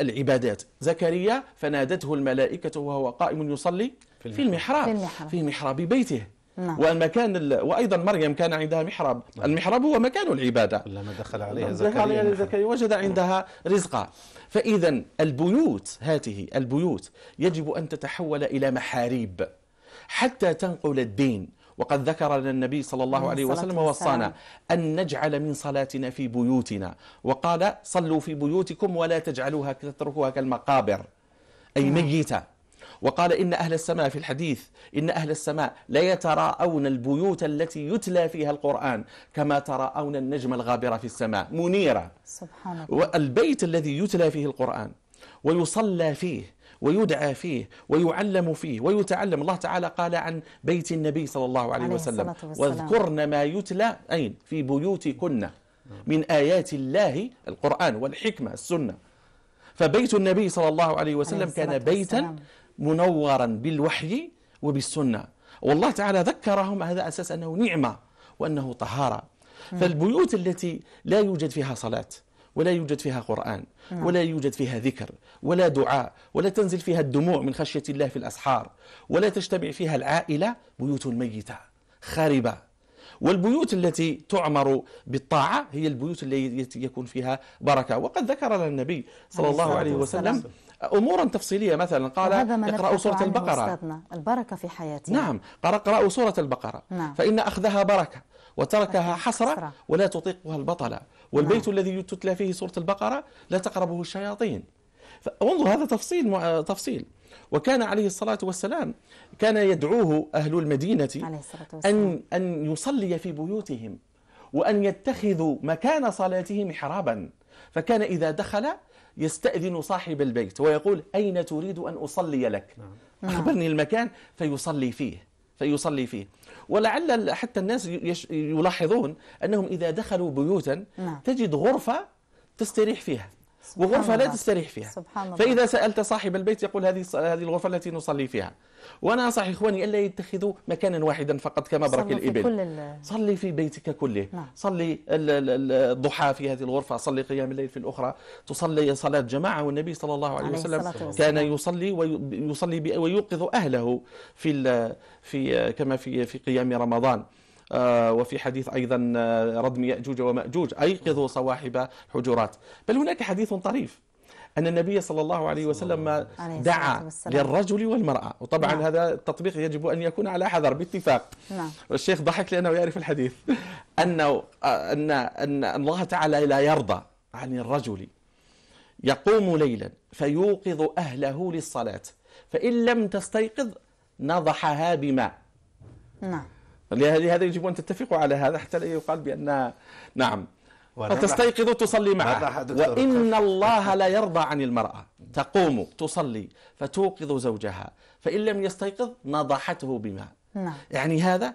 العبادات زكريا فنادته الملائكة وهو قائم يصلي في المحراب في, المحراب. في محراب بيته نعم. والمكان ال... وايضا مريم كان عندها محراب نعم. المحراب هو مكان العباده لما دخل عليها نعم. زكريا عليها زكريا وجد عندها رزقا فاذا البيوت هذه البيوت يجب ان تتحول الى محاريب حتى تنقل الدين وقد ذكر لنا النبي صلى الله عليه وسلم ووصانا أن نجعل من صلاتنا في بيوتنا وقال صلوا في بيوتكم ولا تجعلوها تتركوها كالمقابر أي نعم. ميتة وقال إن أهل السماء في الحديث إن أهل السماء لا يتراءون البيوت التي يتلى فيها القرآن كما تراءون النجم الغابرة في السماء منيرة سبحان الله والبيت الذي يتلى فيه القرآن ويصلى فيه ويدعى فيه ويعلم فيه ويتعلم الله تعالى قال عن بيت النبي صلى الله عليه, عليه وسلم واذكرن ما يتلى أين في بيوتكن من آيات الله القرآن والحكمة السنة فبيت النبي صلى الله عليه وسلم عليه كان بيتا والسلام. منورا بالوحي وبالسنة والله تعالى ذكرهم هذا أساس أنه نعمة وأنه طهارة فالبيوت التي لا يوجد فيها صلاة ولا يوجد فيها قرآن نعم. ولا يوجد فيها ذكر ولا دعاء ولا تنزل فيها الدموع من خشية الله في الأسحار ولا تجتمع فيها العائلة بيوت ميتة خاربة والبيوت التي تعمر بالطاعة هي البيوت التي يكون فيها بركة وقد ذكر لنا النبي صلى الله عليه وسلم أمورا تفصيلية مثلا قال اقرأوا سورة البقرة البركة في حياتنا نعم قال اقرأوا سورة البقرة نعم. فإن أخذها بركة وتركها حسرة ولا تطيقها البطلة والبيت نعم. الذي تتلى فيه سورة البقرة لا تقربه الشياطين فانظر هذا تفصيل مع تفصيل وكان عليه الصلاة والسلام كان يدعوه أهل المدينة أن, أن يصلي في بيوتهم وأن يتخذوا مكان صلاتهم محرابا فكان إذا دخل يستأذن صاحب البيت ويقول أين تريد أن أصلي لك نعم. أخبرني المكان فيصلي فيه فيصلي فيه ولعل حتى الناس يلاحظون أنهم إذا دخلوا بيوتا نعم. تجد غرفة تستريح فيها وغرفة لا تستريح فيها سبحان الله. فإذا سألت صاحب البيت يقول هذه هذه الغرفة التي نصلي فيها وأنا أنصح إخواني ألا يتخذوا مكانا واحدا فقط كمبرك الإبل كل ال... صلي في بيتك كله نعم. صلي الضحى في هذه الغرفة صلي قيام الليل في الأخرى تصلي صلاة جماعة والنبي صلى الله عليه, عليه وسلم كان يصلي ويصلي ويوقظ أهله في في كما في في قيام رمضان آه، وفي حديث أيضا آه، ردم يأجوج ومأجوج أيقظوا صواحب حجرات بل هناك حديث طريف أن النبي صلى الله عليه وسلم دعا للرجل والمرأة وطبعا نعم. هذا التطبيق يجب أن يكون على حذر باتفاق نعم. والشيخ ضحك لأنه يعرف الحديث أنه آه، أن, أن الله تعالى لا يرضى عن الرجل يقوم ليلا فيوقظ أهله للصلاة فإن لم تستيقظ نضحها بماء نعم لهذا يجب أن تتفقوا على هذا حتى لا يقال بأن نعم تستيقظ تصلي معه وإن الله لا يرضى عن المرأة تقوم تصلي فتوقظ زوجها فإن لم يستيقظ نضحته بماء نعم. يعني هذا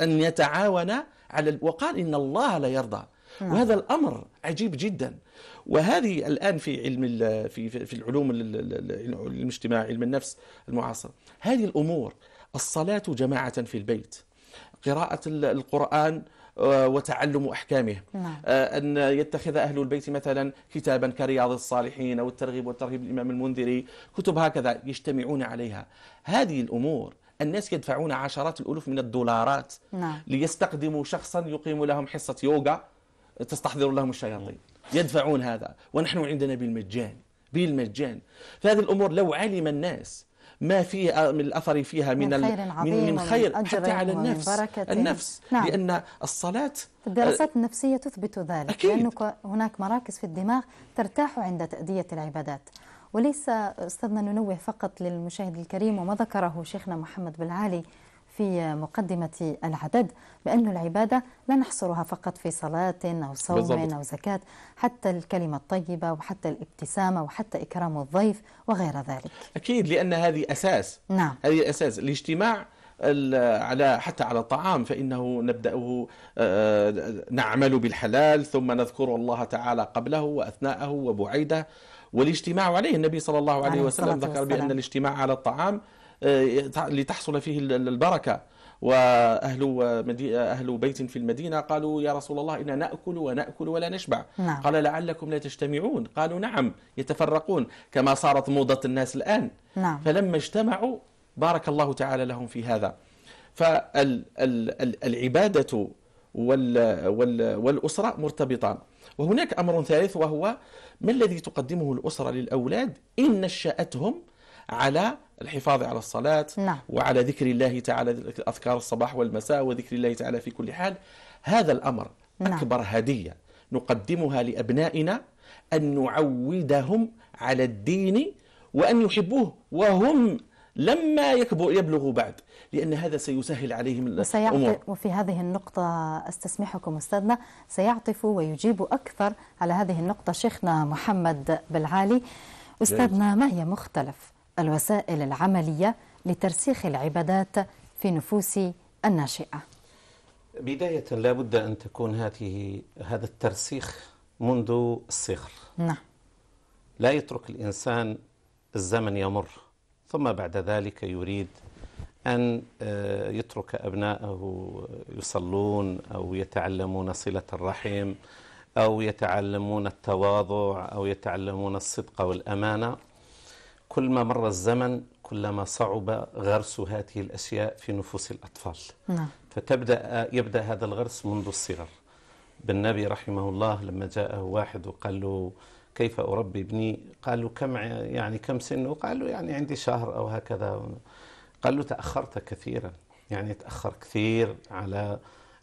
أن يتعاون على وقال إن الله لا يرضى نعم. وهذا الأمر عجيب جدا وهذه الآن في علم في في العلوم المجتمع علم النفس المعاصر هذه الأمور الصلاة جماعة في البيت قراءة القرآن آه، وتعلم احكامه نعم. آه، ان يتخذ اهل البيت مثلا كتابا كرياض الصالحين او الترغيب والترهيب الإمام المنذري كتب هكذا يجتمعون عليها هذه الامور الناس يدفعون عشرات الالوف من الدولارات نعم. ليستقدموا شخصا يقيم لهم حصه يوغا تستحضر لهم الشياطين يدفعون هذا ونحن عندنا بالمجان بالمجان فهذه الامور لو علم الناس ما في آه، من الأثر فيها من من خير, عظيم من خير حتى على النفس النفس نعم. لأن الصلاة الدراسات آه، النفسية تثبت ذلك أكيد. لأنك هناك مراكز في الدماغ ترتاح عند تأدية العبادات وليس أستاذنا ننوه فقط للمشاهد الكريم وما ذكره شيخنا محمد بالعالي في مقدمة العدد بأن العبادة لا نحصرها فقط في صلاة أو صوم بالضبط. أو زكاة حتى الكلمة الطيبة وحتى الابتسامة وحتى إكرام الضيف وغير ذلك أكيد لأن هذه أساس نعم. هذه أساس الاجتماع على حتى على الطعام فإنه نبدأه آه، آه، نعمل بالحلال ثم نذكر الله تعالى قبله وأثناءه وبعيده والاجتماع عليه النبي صلى الله عليه, عليه وسلم ذكر بأن الاجتماع على الطعام آه، لتحصل فيه البركة واهل اهل بيت في المدينه قالوا يا رسول الله انا ناكل وناكل ولا نشبع نعم. قال لعلكم لا تجتمعون قالوا نعم يتفرقون كما صارت موضه الناس الان نعم. فلما اجتمعوا بارك الله تعالى لهم في هذا فالعباده وال وال والاسره مرتبطان وهناك امر ثالث وهو ما الذي تقدمه الاسره للاولاد ان نشاتهم على الحفاظ على الصلاة نعم. وعلى ذكر الله تعالى أذكار الصباح والمساء وذكر الله تعالى في كل حال هذا الأمر نعم. أكبر هدية نقدمها لأبنائنا أن نعودهم على الدين وأن يحبوه وهم لما يبلغوا بعد لأن هذا سيسهل عليهم الأمور وفي هذه النقطة أستسمحكم أستاذنا سيعطف ويجيب أكثر على هذه النقطة شيخنا محمد بالعالي أستاذنا ما هي مختلف الوسائل العملية لترسيخ العبادات في نفوس الناشئة بداية لا بد أن تكون هذه هذا الترسيخ منذ الصغر نعم لا يترك الإنسان الزمن يمر ثم بعد ذلك يريد أن آه، يترك أبنائه يصلون أو يتعلمون صلة الرحم أو يتعلمون التواضع أو يتعلمون الصدق والأمانة كلما مر الزمن كلما صعب غرس هذه الأشياء في نفوس الأطفال نعم. فتبدأ يبدأ هذا الغرس منذ الصغر بالنبي رحمه الله لما جاءه واحد وقال له كيف أربي ابني قال له كم يعني كم سنه قال له يعني عندي شهر أو هكذا قال له تأخرت كثيرا يعني تأخر كثير على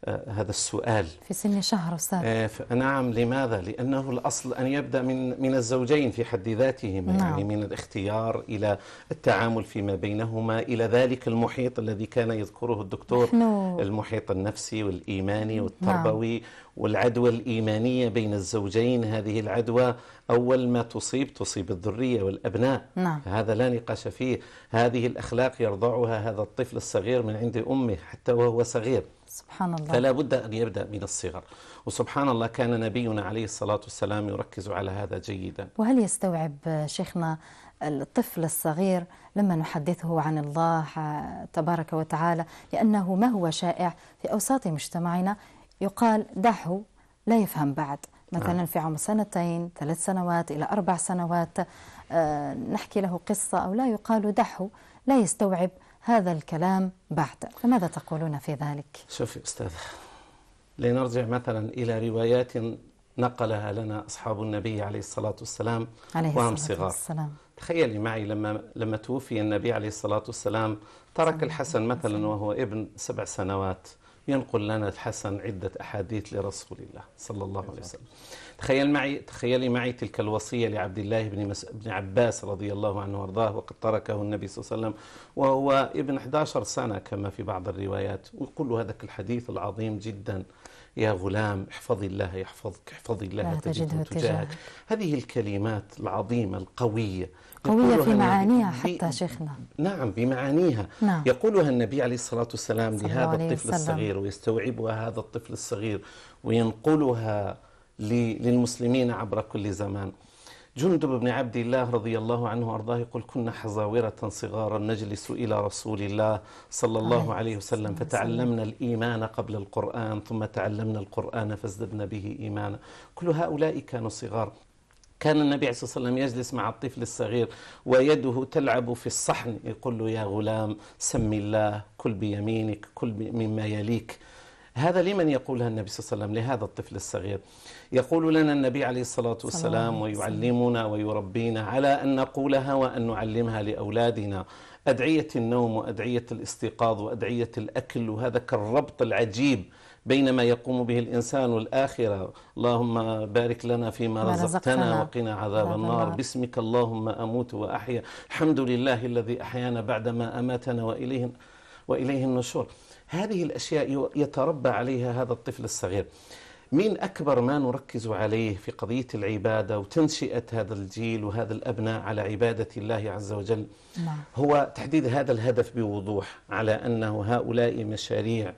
آه، هذا السؤال في سن شهر أستاذ آه، نعم لماذا؟ لأنه الأصل أن يبدأ من من الزوجين في حد ذاتهما يعني نعم. يعني من الاختيار إلى التعامل فيما بينهما إلى ذلك المحيط الذي كان يذكره الدكتور نحن... المحيط النفسي والإيماني نعم. والتربوي نعم. والعدوى الإيمانية بين الزوجين هذه العدوى أول ما تصيب تصيب الذرية والأبناء نعم. هذا لا نقاش فيه هذه الأخلاق يرضعها هذا الطفل الصغير من عند أمه حتى وهو صغير سبحان الله فلا بد أن يبدأ من الصغر وسبحان الله كان نبينا عليه الصلاة والسلام يركز على هذا جيدا وهل يستوعب شيخنا الطفل الصغير لما نحدثه عن الله تبارك وتعالى لأنه ما هو شائع في أوساط مجتمعنا يقال دعه لا يفهم بعد مثلا نعم. في عمر سنتين ثلاث سنوات إلى أربع سنوات آه، نحكي له قصة أو لا يقال دعه لا يستوعب هذا الكلام بعد فماذا تقولون في ذلك؟ شوفي أستاذ لنرجع مثلا إلى روايات نقلها لنا أصحاب النبي عليه الصلاة والسلام عليه وهم الصلاة صغار والسلام. تخيلي معي لما لما توفي النبي عليه الصلاة والسلام ترك الحسن مثلا وهو ابن سبع سنوات ينقل لنا الحسن عدة أحاديث لرسول الله صلى الله عليه وسلم تخيل معي تخيلي معي تلك الوصية لعبد الله بن, مس... بن عباس رضي الله عنه وارضاه وقد تركه النبي صلى الله عليه وسلم وهو ابن 11 سنة كما في بعض الروايات ويقول له هذا الحديث العظيم جدا يا غلام احفظ الله يحفظك احفظ الله تجده تجاهك هذه الكلمات العظيمة القوية قوية في معانيها حتى شيخنا نعم بمعانيها نعم. يقولها النبي عليه الصلاة والسلام لهذا الطفل الصغير ويستوعبها هذا الطفل الصغير وينقلها للمسلمين عبر كل زمان جندب بن عبد الله رضي الله عنه وارضاه يقول كنا حزاورة صغارا نجلس إلى رسول الله صلى الله عليه وسلم فتعلمنا الإيمان قبل القرآن ثم تعلمنا القرآن فازددنا به إيمانا كل هؤلاء كانوا صغار كان النبي عليه الصلاة والسلام يجلس مع الطفل الصغير ويده تلعب في الصحن يقول له يا غلام سم الله كل بيمينك كل مما يليك هذا لمن يقولها النبي صلى الله عليه وسلم لهذا الطفل الصغير يقول لنا النبي عليه الصلاة والسلام ويعلمنا ويربينا على أن نقولها وأن نعلمها لأولادنا أدعية النوم وأدعية الاستيقاظ وأدعية الأكل وهذا كالربط العجيب بين ما يقوم به الإنسان والآخرة اللهم بارك لنا فيما رزقتنا وقنا عذاب النار باسمك اللهم أموت وأحيا الحمد لله الذي أحيانا بعدما أماتنا وإليه, وإليه النشور هذه الأشياء يتربى عليها هذا الطفل الصغير مين أكبر ما نركز عليه في قضية العبادة وتنشئة هذا الجيل وهذا الأبناء على عبادة الله عز وجل نعم. هو تحديد هذا الهدف بوضوح على أنه هؤلاء مشاريع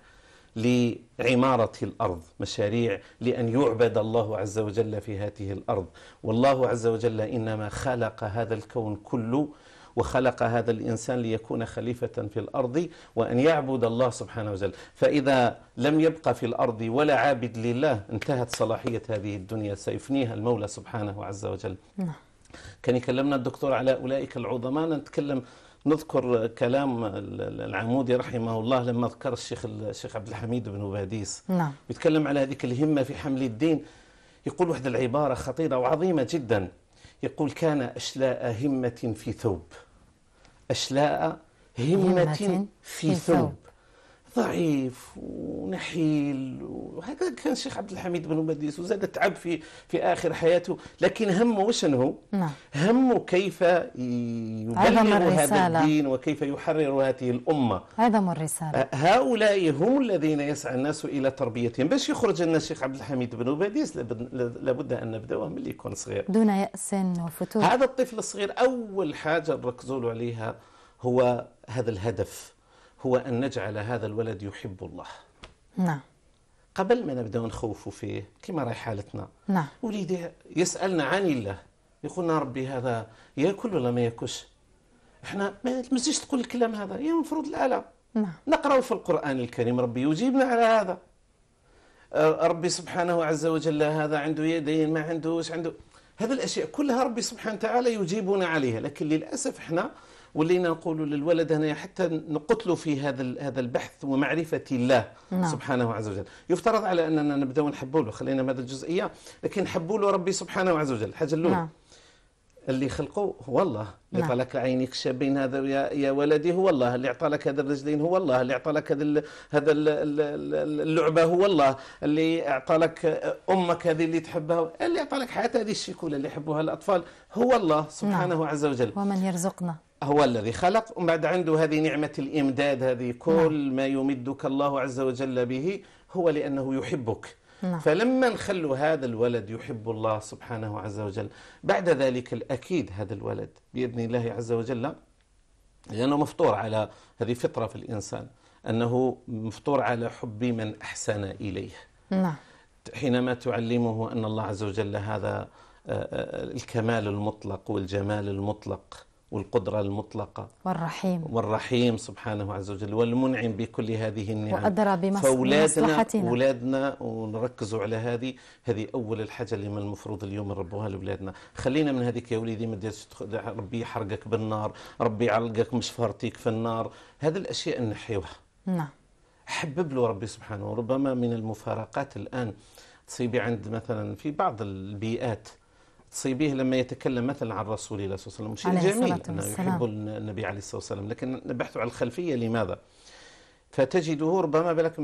لعمارة الأرض مشاريع لأن يعبد الله عز وجل في هذه الأرض والله عز وجل إنما خلق هذا الكون كله وخلق هذا الإنسان ليكون خليفة في الأرض وأن يعبد الله سبحانه وتعالى فإذا لم يبقى في الأرض ولا عابد لله انتهت صلاحية هذه الدنيا سيفنيها المولى سبحانه عز وجل نعم. كان يكلمنا الدكتور على أولئك العظماء نتكلم نذكر كلام العمودي رحمه الله لما ذكر الشيخ الشيخ عبد الحميد بن باديس نعم يتكلم على هذيك الهمه في حمل الدين يقول واحد العباره خطيره وعظيمه جدا يقول كان اشلاء همه في ثوب أشلاء همة في ثوب ضعيف ونحيل وهكذا كان الشيخ عبد الحميد بن مديس وزاد تعب في في اخر حياته لكن همه وش هو؟ نعم. همه كيف يبلغ هذا الدين وكيف يحرر هذه الامه عظم الرساله هؤلاء هم الذين يسعى الناس الى تربيتهم باش يخرج لنا الشيخ عبد الحميد بن مديس لابد ان نبداوه ملي يكون صغير دون ياس وفتور هذا الطفل الصغير اول حاجه نركزوا عليها هو هذا الهدف هو أن نجعل هذا الولد يحب الله نعم قبل ما نبداو نخوفوا فيه كما رأي حالتنا نعم وليدي يسالنا عن الله يقولنا ربي هذا ياكل ولا ما ياكلش احنا ما تمسيش تقول الكلام هذا يا المفروض الآلة نعم نقرأ في القران الكريم ربي يجيبنا على هذا أه، ربي سبحانه عز وجل هذا عنده يدين ما عندوش عنده هذه الاشياء كلها ربي سبحانه وتعالى يجيبنا عليها لكن للاسف احنا ولينا نقول للولد هنا حتى نقتله في هذا هذا البحث ومعرفه الله نعم. سبحانه عز وجل يفترض على اننا نبداو نحبوا له خلينا هذه الجزئيه لكن نحبوا له ربي سبحانه وعز وجل الحاجه الاولى نعم. اللي خلقه هو الله اللي اعطى نعم. لك عينيك الشابين هذا يا, يا ولدي هو الله اللي اعطى لك هذا الرجلين هو الله اللي اعطى لك هذا هذا اللعبه هو الله اللي اعطى لك امك هذه اللي تحبها اللي اعطى لك حتى هذه الشيكوله اللي يحبوها الاطفال هو الله نعم. سبحانه نعم. عز وجل ومن يرزقنا هو الذي خلق ومن بعد عنده هذه نعمة الإمداد هذه كل نعم. ما يمدك الله عز وجل به هو لأنه يحبك نعم. فلما نخلو هذا الولد يحب الله سبحانه عز وجل بعد ذلك الأكيد هذا الولد بإذن الله عز وجل لأنه مفطور على هذه فطرة في الإنسان أنه مفطور على حب من أحسن إليه نعم. حينما تعلمه أن الله عز وجل هذا آه، آه، آه، الكمال المطلق والجمال المطلق والقدرة المطلقة والرحيم والرحيم سبحانه عز وجل والمنعم بكل هذه النعم وأدرى بمصلحتنا أولادنا ونركزوا على هذه هذه أول الحاجة اللي من المفروض اليوم نربوها لأولادنا خلينا من هذيك يا وليدي ما ربي يحرقك بالنار ربي يعلقك مش فارتيك في النار هذه الأشياء نحيوها نعم حبب له ربي سبحانه وربما من المفارقات الآن تصيبي عند مثلا في بعض البيئات تصيبيه لما يتكلم مثلا عن رسول الله صلى الله عليه وسلم شيء جميل أنه يحب النبي عليه الصلاة والسلام لكن نبحث على الخلفية لماذا فتجده ربما بالك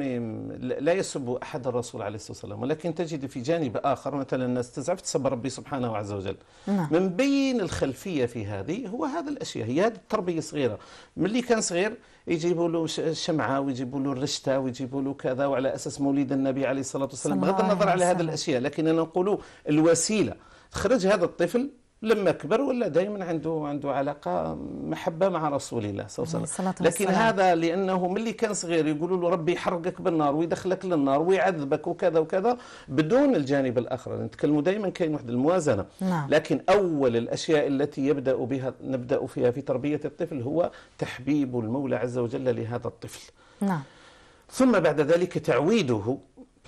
لا يسب أحد الرسول عليه الصلاة والسلام ولكن تجد في جانب آخر مثلا الناس تزعف تسب ربي سبحانه عز وجل نعم. من بين الخلفية في هذه هو هذا الأشياء هي هذه التربية صغيرة ملي كان صغير يجيبوا له الشمعة ويجيبوا له الرشتة ويجيبوا له كذا وعلى أساس مولد النبي عليه الصلاة والسلام بغض النظر على هذه الأشياء لكن أنا نقول الوسيلة خرج هذا الطفل لما كبر ولا دائما عنده عنده علاقه محبه مع رسول الله صلى الله عليه وسلم لكن والسلام. هذا لانه ملي كان صغير يقولوا له ربي يحرقك بالنار ويدخلك للنار ويعذبك وكذا وكذا بدون الجانب الاخر نتكلموا دائما كاين واحد الموازنه نعم. لكن اول الاشياء التي يبدا بها نبدا فيها في تربيه الطفل هو تحبيب المولى عز وجل لهذا الطفل نعم ثم بعد ذلك تعويده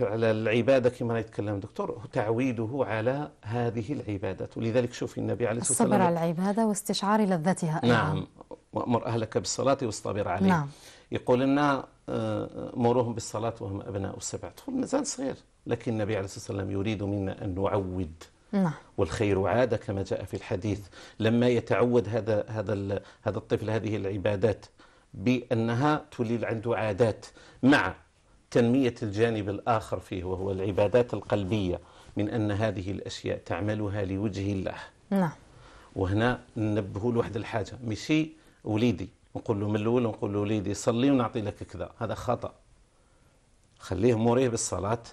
على العبادة كما يتكلم دكتور تعويده على هذه العبادات ولذلك شوف النبي عليه الصلاة والسلام الصبر على العبادة واستشعار لذتها أيضا. نعم. نعم وأمر أهلك بالصلاة واصطبر عليه نعم. يقول لنا آه، مروهم بالصلاة وهم أبناء السبع طفل مازال صغير لكن النبي عليه الصلاة والسلام يريد منا أن نعود نعم. والخير عادة كما جاء في الحديث لما يتعود هذا هذا هذا الطفل هذه العبادات بأنها تولي عنده عادات مع تنمية الجانب الآخر فيه وهو العبادات القلبية من أن هذه الأشياء تعملها لوجه الله نعم وهنا ننبهوا لواحد الحاجة ماشي وليدي نقول له من الأول نقول له وليدي صلي ونعطي لك كذا هذا خطأ خليه موريه بالصلاة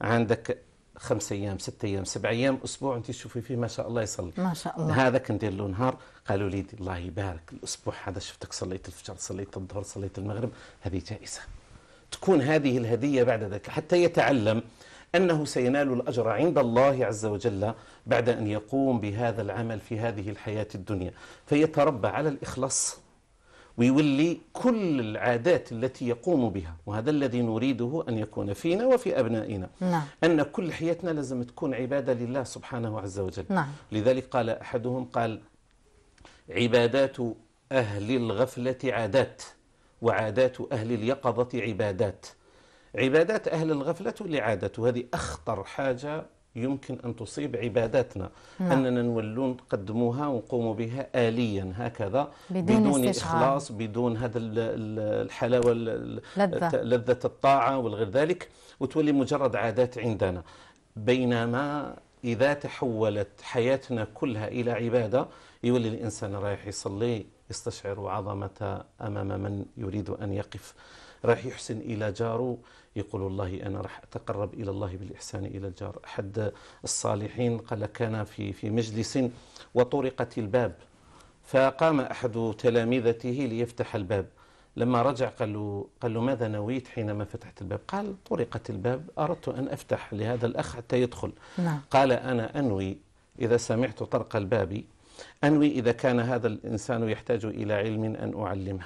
عندك خمس ايام ست ايام سبع ايام اسبوع انت تشوفي فيه ما شاء الله يصلي ما شاء الله هذا كندير له نهار قالوا لي الله يبارك الاسبوع هذا شفتك صليت الفجر صليت الظهر صليت المغرب هذه جائزه تكون هذه الهدية بعد ذلك حتى يتعلم أنه سينال الأجر عند الله عز وجل بعد أن يقوم بهذا العمل في هذه الحياة الدنيا فيتربى على الإخلاص ويولي كل العادات التي يقوم بها وهذا الذي نريده أن يكون فينا وفي أبنائنا نعم. أن كل حياتنا لازم تكون عبادة لله سبحانه عز وجل نعم. لذلك قال أحدهم قال عبادات أهل الغفلة عادات وعادات أهل اليقظة عبادات عبادات أهل الغفلة لعادة وهذه أخطر حاجة يمكن أن تصيب عباداتنا نعم. أننا نولون نقدموها ونقوم بها آليا هكذا بدون, بدون إخلاص بدون هذا الحلاوة لذة. لذة الطاعة والغير ذلك وتولي مجرد عادات عندنا بينما إذا تحولت حياتنا كلها إلى عبادة يولي الإنسان رايح يصلي يستشعر عظمة أمام من يريد أن يقف راح يحسن إلى جاره يقول والله أنا راح أتقرب إلى الله بالإحسان إلى الجار أحد الصالحين قال كان في, في مجلس وطرقت الباب فقام أحد تلامذته ليفتح الباب لما رجع قال له, قال له ماذا نويت حينما فتحت الباب قال طرقت الباب أردت أن أفتح لهذا الأخ حتى يدخل نعم. قال أنا أنوي إذا سمعت طرق الباب أنوي إذا كان هذا الإنسان يحتاج إلى علم أن أعلمه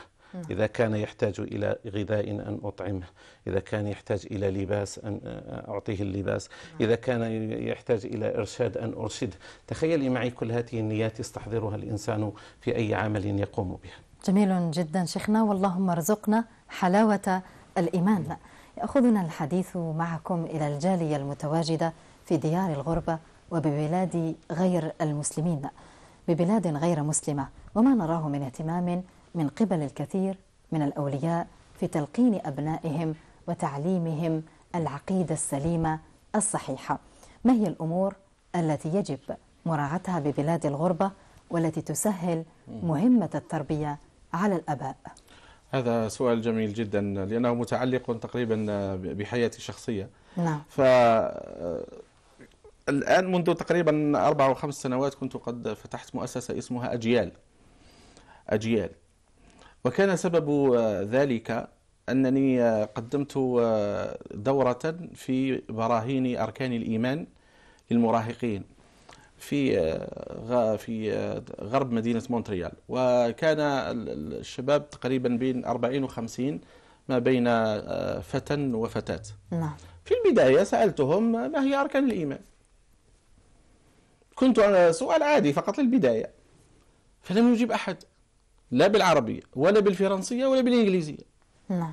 إذا كان يحتاج إلى غذاء أن أطعمه إذا كان يحتاج إلى لباس أن أعطيه اللباس إذا كان يحتاج إلى إرشاد أن أرشده تخيلي معي كل هذه النيات يستحضرها الإنسان في أي عمل يقوم به جميل جدا شيخنا واللهم ارزقنا حلاوة الإيمان يأخذنا الحديث معكم إلى الجالية المتواجدة في ديار الغربة وببلاد غير المسلمين ببلاد غير مسلمة وما نراه من اهتمام من قبل الكثير من الأولياء في تلقين أبنائهم وتعليمهم العقيدة السليمة الصحيحة ما هي الأمور التي يجب مراعاتها ببلاد الغربة والتي تسهل مهمة التربية على الأباء هذا سؤال جميل جدا لأنه متعلق تقريبا بحياتي الشخصية نعم الآن منذ تقريبا أربع أو خمس سنوات كنت قد فتحت مؤسسة اسمها أجيال أجيال وكان سبب ذلك أنني قدمت دورة في براهين أركان الإيمان للمراهقين في في غرب مدينة مونتريال وكان الشباب تقريبا بين 40 و 50 ما بين آه، فتى وفتاة نعم في البداية سألتهم ما هي أركان الإيمان كنت أنا سؤال عادي فقط للبداية فلم يجيب أحد لا بالعربية ولا بالفرنسية ولا بالإنجليزية نعم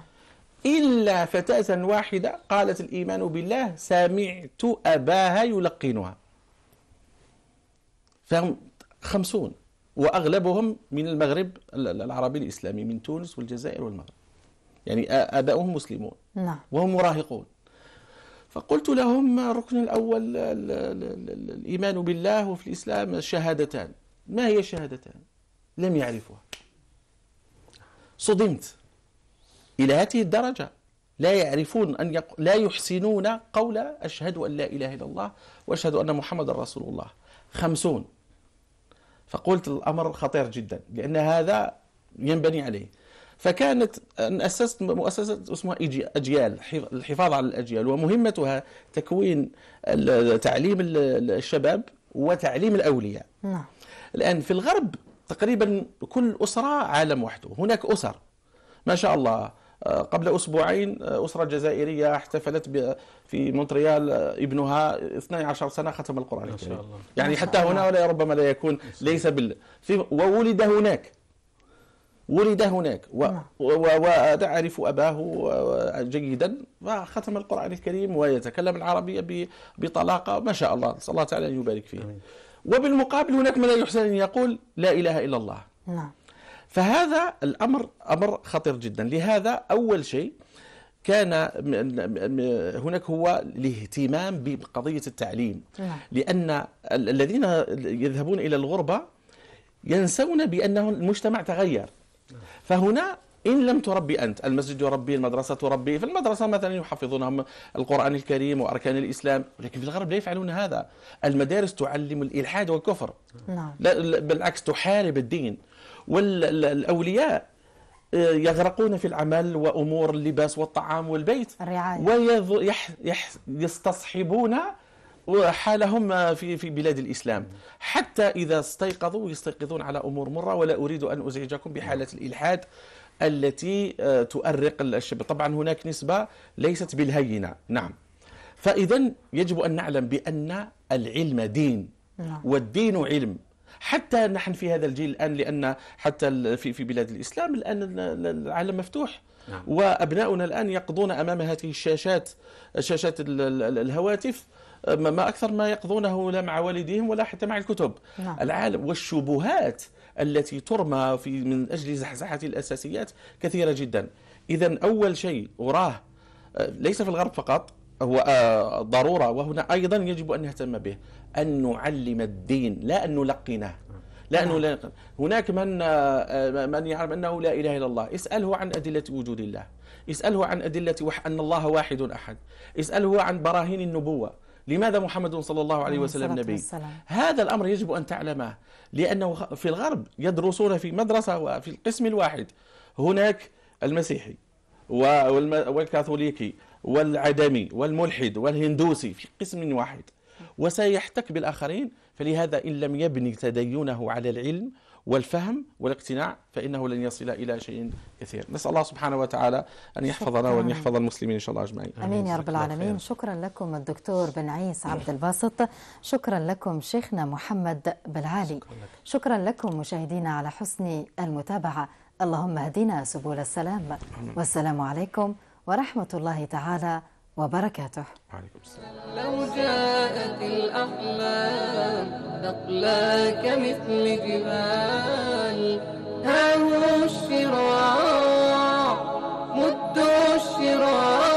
إلا فتاة واحدة قالت الإيمان بالله سمعت أباها يلقنها فهم خمسون وأغلبهم من المغرب العربي الإسلامي من تونس والجزائر والمغرب يعني آباؤهم مسلمون نعم وهم مراهقون فقلت لهم الركن الأول الإيمان بالله وفي الإسلام شهادتان ما هي شهادتان لم يعرفوها صدمت إلى هذه الدرجة لا يعرفون أن يق... لا يحسنون قول أشهد أن لا إله إلا الله وأشهد أن محمد رسول الله خمسون فقلت الأمر خطير جدا لأن هذا ينبني عليه فكانت أسست مؤسسة اسمها أجيال الحفاظ على الأجيال ومهمتها تكوين تعليم الشباب وتعليم الأولياء نعم. الآن في الغرب تقريبا كل أسرة عالم وحده هناك أسر ما شاء الله آه، قبل أسبوعين آه، أسرة جزائرية احتفلت في مونتريال آه، ابنها 12 سنة ختم القرآن الكريم يعني حتى هنا ولا ربما لا يكون ليس بال وولد هناك ولد هناك وتعرف نعم. أباه جيدا وختم القرآن الكريم ويتكلم العربية بطلاقة ما شاء الله صلى الله تعالى أن يبارك فيه وبالمقابل هناك من يحسن أن يقول لا إله إلا الله نعم فهذا الأمر أمر خطير جدا لهذا أول شيء كان هناك هو الاهتمام بقضية التعليم نعم. لأن الذين يذهبون إلى الغربة ينسون بأن المجتمع تغير فهنا إن لم تربي أنت المسجد يربي المدرسة تربي في المدرسة مثلا يحفظونهم القرآن الكريم وأركان الإسلام ولكن في الغرب لا يفعلون هذا المدارس تعلم الإلحاد والكفر نعم. لا بالعكس تحارب الدين والأولياء آه، يغرقون في العمل وأمور اللباس والطعام والبيت الرعاية ويستصحبون وحالهم في في بلاد الاسلام حتى اذا استيقظوا يستيقظون على امور مره ولا اريد ان ازعجكم بحاله الالحاد التي آه، تؤرق الشباب طبعا هناك نسبه ليست بالهينه نعم فاذا يجب ان نعلم بان العلم دين نعم. والدين علم حتى نحن في هذا الجيل الان لان حتى في في بلاد الاسلام الان العالم مفتوح نعم. وابناؤنا الان يقضون امام هذه الشاشات شاشات الهواتف ما أكثر ما يقضونه لا مع والديهم ولا حتى مع الكتب نعم. العالم والشبهات التي ترمى في من أجل زحزحة الأساسيات كثيرة جدا إذا أول شيء أراه آه، ليس في الغرب فقط هو آه، ضرورة وهنا أيضا يجب أن نهتم به أن نعلم الدين لا أن نلقنه لا نعم. لا هناك من آه، من يعلم أنه لا إله إلا الله اسأله عن أدلة وجود الله اسأله عن أدلة وح... أن الله واحد أحد اسأله عن براهين النبوة لماذا محمد صلى الله عليه وسلم نبي والسلام. هذا الأمر يجب أن تعلمه لأنه في الغرب يدرسون في مدرسة وفي القسم الواحد هناك المسيحي والكاثوليكي والعدمي والملحد والهندوسي في قسم واحد وسيحتك بالآخرين فلهذا إن لم يبني تدينه على العلم والفهم والاقتناع فإنه لن يصل إلى شيء كثير نسأل الله سبحانه وتعالى أن يحفظنا وأن يحفظ المسلمين إن شاء الله أجمعين أمين يا رب العالمين شكرا لكم الدكتور بن عيسى عبد الباسط شكرا لكم شيخنا محمد بالعالي شكرا لكم مشاهدينا على حسن المتابعة اللهم اهدنا سبل السلام والسلام عليكم ورحمة الله تعالى وبركاته وعليكم السلام لو جاءت الأحلام تقلاك مثل جبال هاهو الشراع مدوا الشراع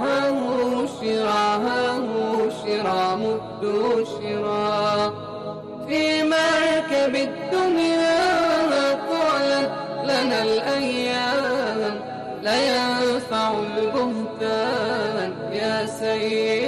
هاهو الشراع هاهو الشراع مدوا الشراع في مركب الدنيا طالت لنا الأيام ليالي سيئا